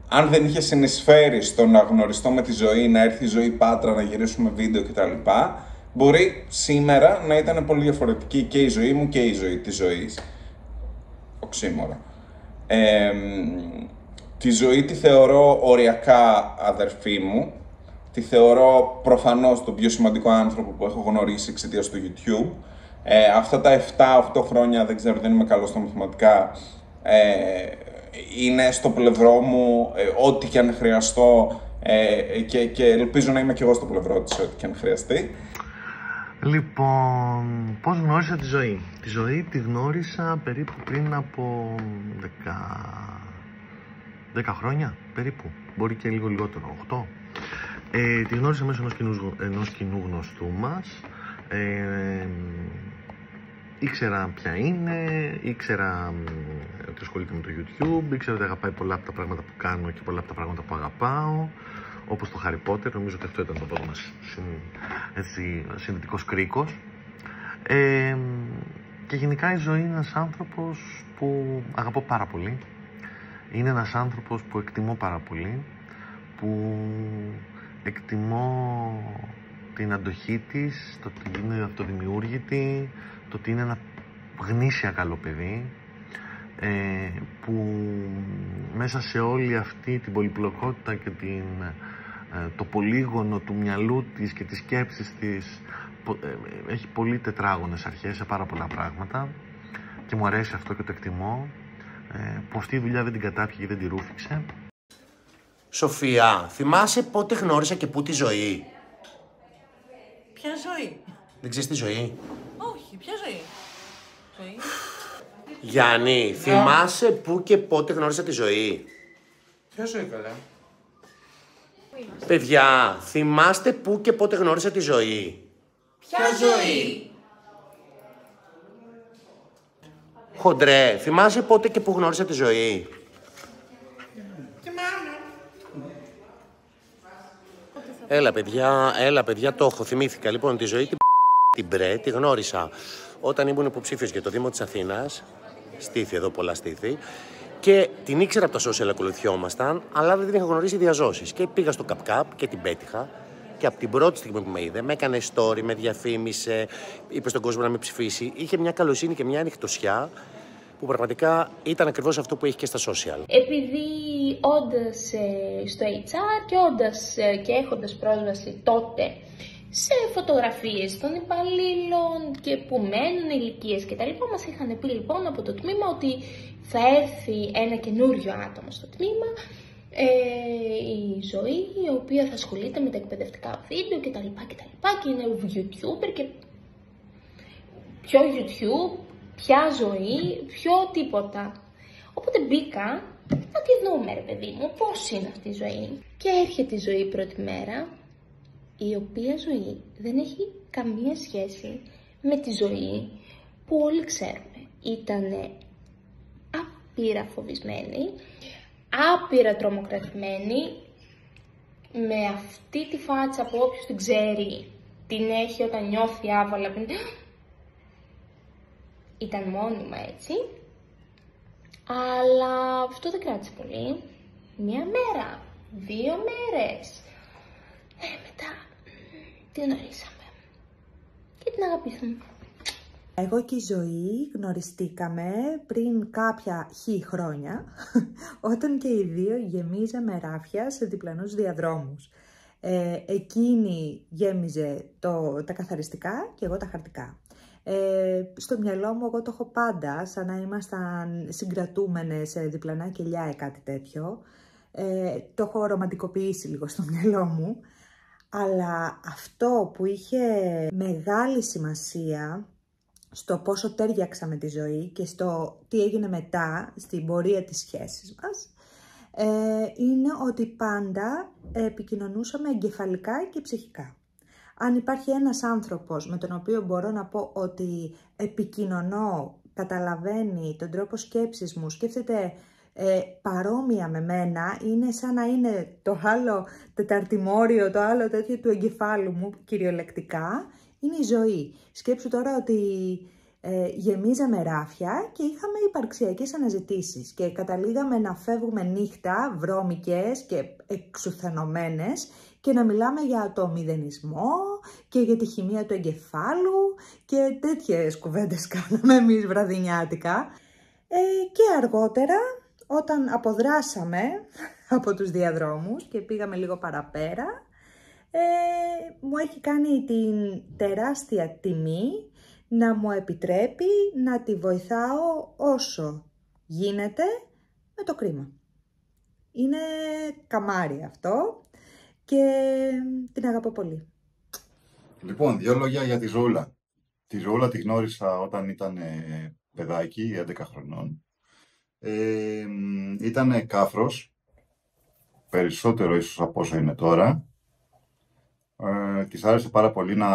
αν δεν είχε συνεισφέρει στο να γνωριστώ με τη ζωή, να έρθει η ζωή πάτρα, να γυρίσουμε βίντεο κτλ. Μπορεί σήμερα να ήταν πολύ διαφορετική και η ζωή μου και η ζωή της ζωής. Οξύμορα. Ε, τη ζωή τη θεωρώ οριακά αδερφή μου. Τη θεωρώ προφανώς τον πιο σημαντικό άνθρωπο που έχω γνωρίσει εξαιτίας του YouTube. Ε, αυτά τα 7-8 χρόνια, δεν ξέρω, δεν είμαι καλός στα μαθηματικά, ε, είναι στο πλευρό μου ε, ό,τι και αν χρειαστώ ε, και, και ελπίζω να είμαι και εγώ στο πλευρό της ό,τι και αν χρειαστεί. Λοιπόν, πώς γνώρισα τη ζωή. Τη ζωή τη γνώρισα περίπου πριν από 10, 10 χρόνια, περίπου. Μπορεί και λίγο λιγότερο, 8. Ε, τη γνώρισα μέσω ενός κοινού, ενός γνωστού μας. Ε, ήξερα ποια είναι, ήξερα ότι ασχολείται με το YouTube, ήξερα ότι αγαπάει πολλά από τα πράγματα που κάνω και πολλά από τα πράγματα που αγαπάω, όπως το Harry Potter. Νομίζω ότι αυτό ήταν το πρώτο μας συνδετικός κρίκος. Ε, και γενικά η ζωή είναι ένας άνθρωπος που αγαπώ πάρα πολύ. Είναι ένας άνθρωπος που εκτιμώ πάρα πολύ, που εκτιμώ την αντοχή της, το ότι είναι αυτοδημιούργητη, το ότι είναι ένα γνήσια καλό παιδί, ε, που μέσα σε όλη αυτή την πολυπλοκότητα και την, ε, το πολύγωνο του μυαλού της και της σκέψης της ε, έχει πολύ τετράγωνες αρχές σε πάρα πολλά πράγματα και μου αρέσει αυτό και το εκτιμώ που αυτή η δουλειά δεν την κατάπιε και δεν τη ρούφηξε Σοφία, θυμάσαι πότε γνώρισα και πού τη ζωή Ποια ζωή. Δεν ξέρεις τη ζωή. Όχι, ποια ζωή. Ζωή. Γιάννη, θυμάσαι πού και πότε γνώρισα τη ζωή. Ποια ζωή, καλά. Παιδιά, θυμάστε πού και πότε γνώρισα τη ζωή. Ποια ζωή. Χοντρέ, θυμάσαι πότε και πού γνώρισα τη ζωή. Έλα παιδιά, έλα παιδιά, το έχω, θυμήθηκα. Λοιπόν, τη ζωή την την Μπρε, τη γνώρισα όταν ήμουν υποψήφιος για το Δήμο της Αθήνας. Στήθη εδώ, πολλά στήθη. Και την ήξερα από τα social ακολουθιόμασταν, αλλά δεν την είχα γνωρίσει διαζώσει. Και πήγα στο καπ και την πέτυχα. Και από την πρώτη στιγμή που με είδε, με έκανε story, με διαφήμισε, είπε στον κόσμο να με ψηφίσει. Είχε μια καλοσύνη και μια ανοιχτοσιά που πραγματικά ήταν ακριβώς αυτό που είχε και στα social. Επειδή όντας ε, στο HR και έχοντα ε, και έχοντας πρόσβαση τότε σε φωτογραφίες των υπαλλήλων και που μένουν ηλικίες και τα λοιπά μας είχαν πει λοιπόν από το τμήμα ότι θα έρθει ένα καινούριο άτομο στο τμήμα ε, η ζωή η οποία θα ασχολείται με τα εκπαιδευτικά βίντεο και τα λοιπά και τα λοιπά και είναι YouTuber και πιο YouTube ποια ζωή, ποιο τίποτα. Οπότε μπήκα να τη δούμε ρε παιδί μου, πώς είναι αυτή η ζωή. Και έρχεται η ζωή πρώτη μέρα, η οποία ζωή δεν έχει καμία σχέση με τη ζωή που όλοι ξέρουμε. Ήτανε άπειρα φοβισμένη, άπειρα τρομοκρατημένη, με αυτή τη φάτσα που όποιος την ξέρει την έχει όταν νιώθει άβολα, ήταν μόνιμα έτσι. Αλλά αυτό δεν κράτησε πολύ. Μία μέρα, δύο μέρες. Ε, μετά την γνωρίσαμε. Και την αγαπήσαμε. Εγώ και η Ζωή γνωριστήκαμε πριν κάποια χι χρόνια, [laughs] όταν και οι δύο γεμίζαμε ράφια σε διπλανούς διαδρόμους. Ε, εκείνη γέμιζε το, τα καθαριστικά και εγώ τα χαρτικά ε, στο μυαλό μου εγώ το έχω πάντα, σαν να ήμασταν συγκρατούμενες σε διπλανά κελιά ή κάτι τέτοιο. Ε, το έχω ρομαντικοποιήσει λίγο στο μυαλό μου. Αλλά αυτό που είχε μεγάλη σημασία στο πόσο τέριαξα με τη ζωή και στο τι έγινε μετά στην πορεία της σχέσης μας, ε, είναι ότι πάντα επικοινωνούσαμε εγκεφαλικά και ψυχικά αν υπάρχει ένας άνθρωπος με τον οποίο μπορώ να πω ότι επικοινωνώ, καταλαβαίνει τον τρόπο σκέψης μου, σκέφτεται ε, παρόμοια με μένα, είναι σαν να είναι το άλλο τεταρτημόριο, το άλλο τέτοιο του εγκεφάλου μου κυριολεκτικά, είναι η ζωή. Σκέψου τώρα ότι ε, γεμίζαμε ράφια και είχαμε υπαρξιακές αναζητήσεις και καταλήγαμε να φεύγουμε νύχτα βρώμικες και εξουθενωμένες και να μιλάμε για το μηδενισμό και για τη χημεία του εγκεφάλου και τέτοιες κουβέντες [laughs] κάναμε εμείς βραδινιάτικα. Ε, και αργότερα όταν αποδράσαμε [laughs] από τους διαδρόμους και πήγαμε λίγο παραπέρα, ε, μου έχει κάνει την τεράστια τιμή να μου επιτρέπει να τη βοηθάω όσο γίνεται με το κρίμα. Είναι καμάρι αυτό και την αγαπώ πολύ. Λοιπόν, δύο λόγια για τη Ζούλα. Τη Ζούλα τη γνώρισα όταν ήταν ε, παιδάκι, 11 χρονών. Ε, ήταν κάφρος, περισσότερο ίσως από όσο είναι τώρα. Ε, της άρεσε πάρα πολύ να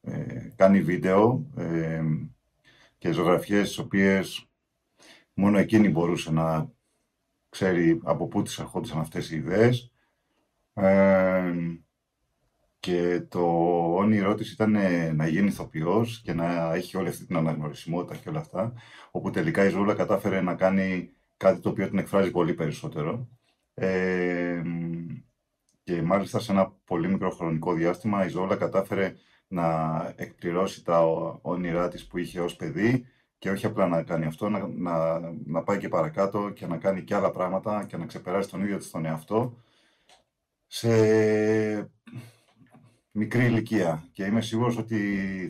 ε, κάνει βίντεο ε, και ζωγραφιές τις οποίες μόνο εκείνη μπορούσε να ξέρει από πού τις ερχόντουσαν αυτές οι ιδέες. Ε, και το όνειρό της ήταν ε, να γίνει ηθοποιός και να έχει όλη αυτή την αναγνωρισιμότητα και όλα αυτά, όπου τελικά η Ζούλα κατάφερε να κάνει κάτι το οποίο την εκφράζει πολύ περισσότερο. Ε, και μάλιστα σε ένα πολύ μικρό χρονικό διάστημα η Ζούλα κατάφερε να εκπληρώσει τα όνειρά της που είχε ως παιδί και όχι απλά να κάνει αυτό, να, να, να πάει και παρακάτω και να κάνει και άλλα πράγματα και να ξεπεράσει τον ίδιο της τον εαυτό σε μικρή ηλικία και είμαι σίγουρος ότι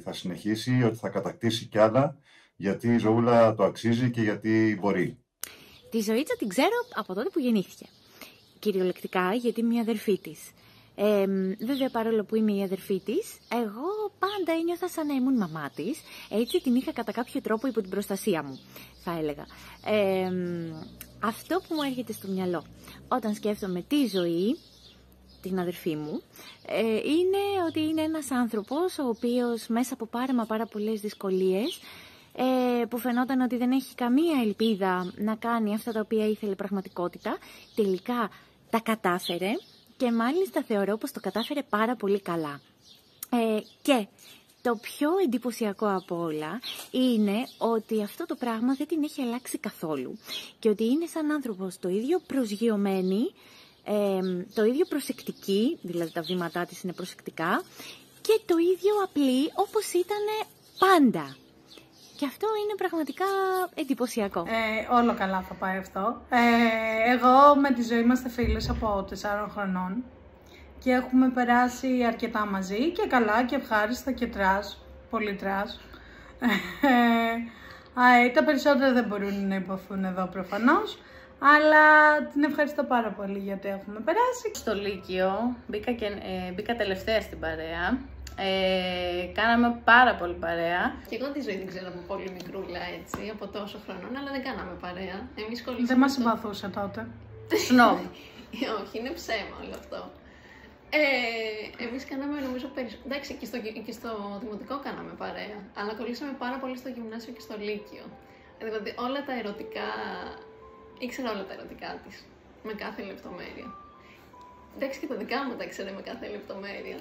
θα συνεχίσει, ότι θα κατακτήσει κι άλλα γιατί η ζωούλα το αξίζει και γιατί μπορεί. Τη ζωή ζωήτσα την ξέρω από τότε που γεννήθηκε. Κυριολεκτικά γιατί είμαι η αδερφή της. Ε, βέβαια, παρόλο που είμαι η αδερφή της, εγώ πάντα ένιωθα σαν να ήμουν μαμά της. Έτσι την είχα κατά κάποιο τρόπο υπό την προστασία μου, θα έλεγα. αυτό που μου έρχεται στο μυαλό όταν σκέφτομαι τη ζωή την αδερφή μου, ε, είναι ότι είναι ένας άνθρωπος ο οποίος μέσα από πάρα μα πάρα πολλές δυσκολίες ε, που φαινόταν ότι δεν έχει καμία ελπίδα να κάνει αυτά τα οποία ήθελε πραγματικότητα, τελικά τα κατάφερε και μάλιστα θεωρώ πως το κατάφερε πάρα πολύ καλά. Ε, και το πιο εντυπωσιακό από όλα είναι ότι αυτό το πράγμα δεν την έχει αλλάξει καθόλου και ότι είναι σαν άνθρωπος το ίδιο προσγειωμένη το ίδιο προσεκτική, δηλαδή τα βήματά της είναι προσεκτικά, και το ίδιο απλή όπως ήταν πάντα. Και αυτό είναι πραγματικά εντυπωσιακό. Ε, όλο καλά θα πάει αυτό. Ε, εγώ με τη ζωή είμαστε φίλες από 4 χρονών και έχουμε περάσει αρκετά μαζί και καλά και ευχάριστα και τρας, πολύ τρας. Ε, ε, ε τα περισσότερα δεν μπορούν να υποθούν εδώ προφανώς. Αλλά την ευχαριστώ πάρα πολύ γιατί έχουμε περάσει. Στο Λύκειο μπήκα, και, ε, μπήκα τελευταία στην παρέα. Ε, κάναμε πάρα πολύ παρέα. Και εγώ τη ζωή την ξέρω πολύ μικρούλα έτσι, από τόσο χρονών, αλλά δεν κάναμε παρέα. Εμείς κολλήσαμε. Δεν μας συμπαθούσε τότε. Σνόμπ. Ε, όχι, είναι ψέμα όλο αυτό. Ε, Εμείς κάναμε νομίζω περισσότερο. Εντάξει, και στο, και στο δημοτικό κάναμε παρέα. Αλλά κολλήσαμε πάρα πολύ στο γυμνάσιο και στο λύκειο. Δηλαδή, όλα τα ερωτικά ήξερα όλα τα ερωτικά της. Με κάθε λεπτομέρεια. Εντάξει και τα δικά μου τα ήξερα με κάθε λεπτομέρεια.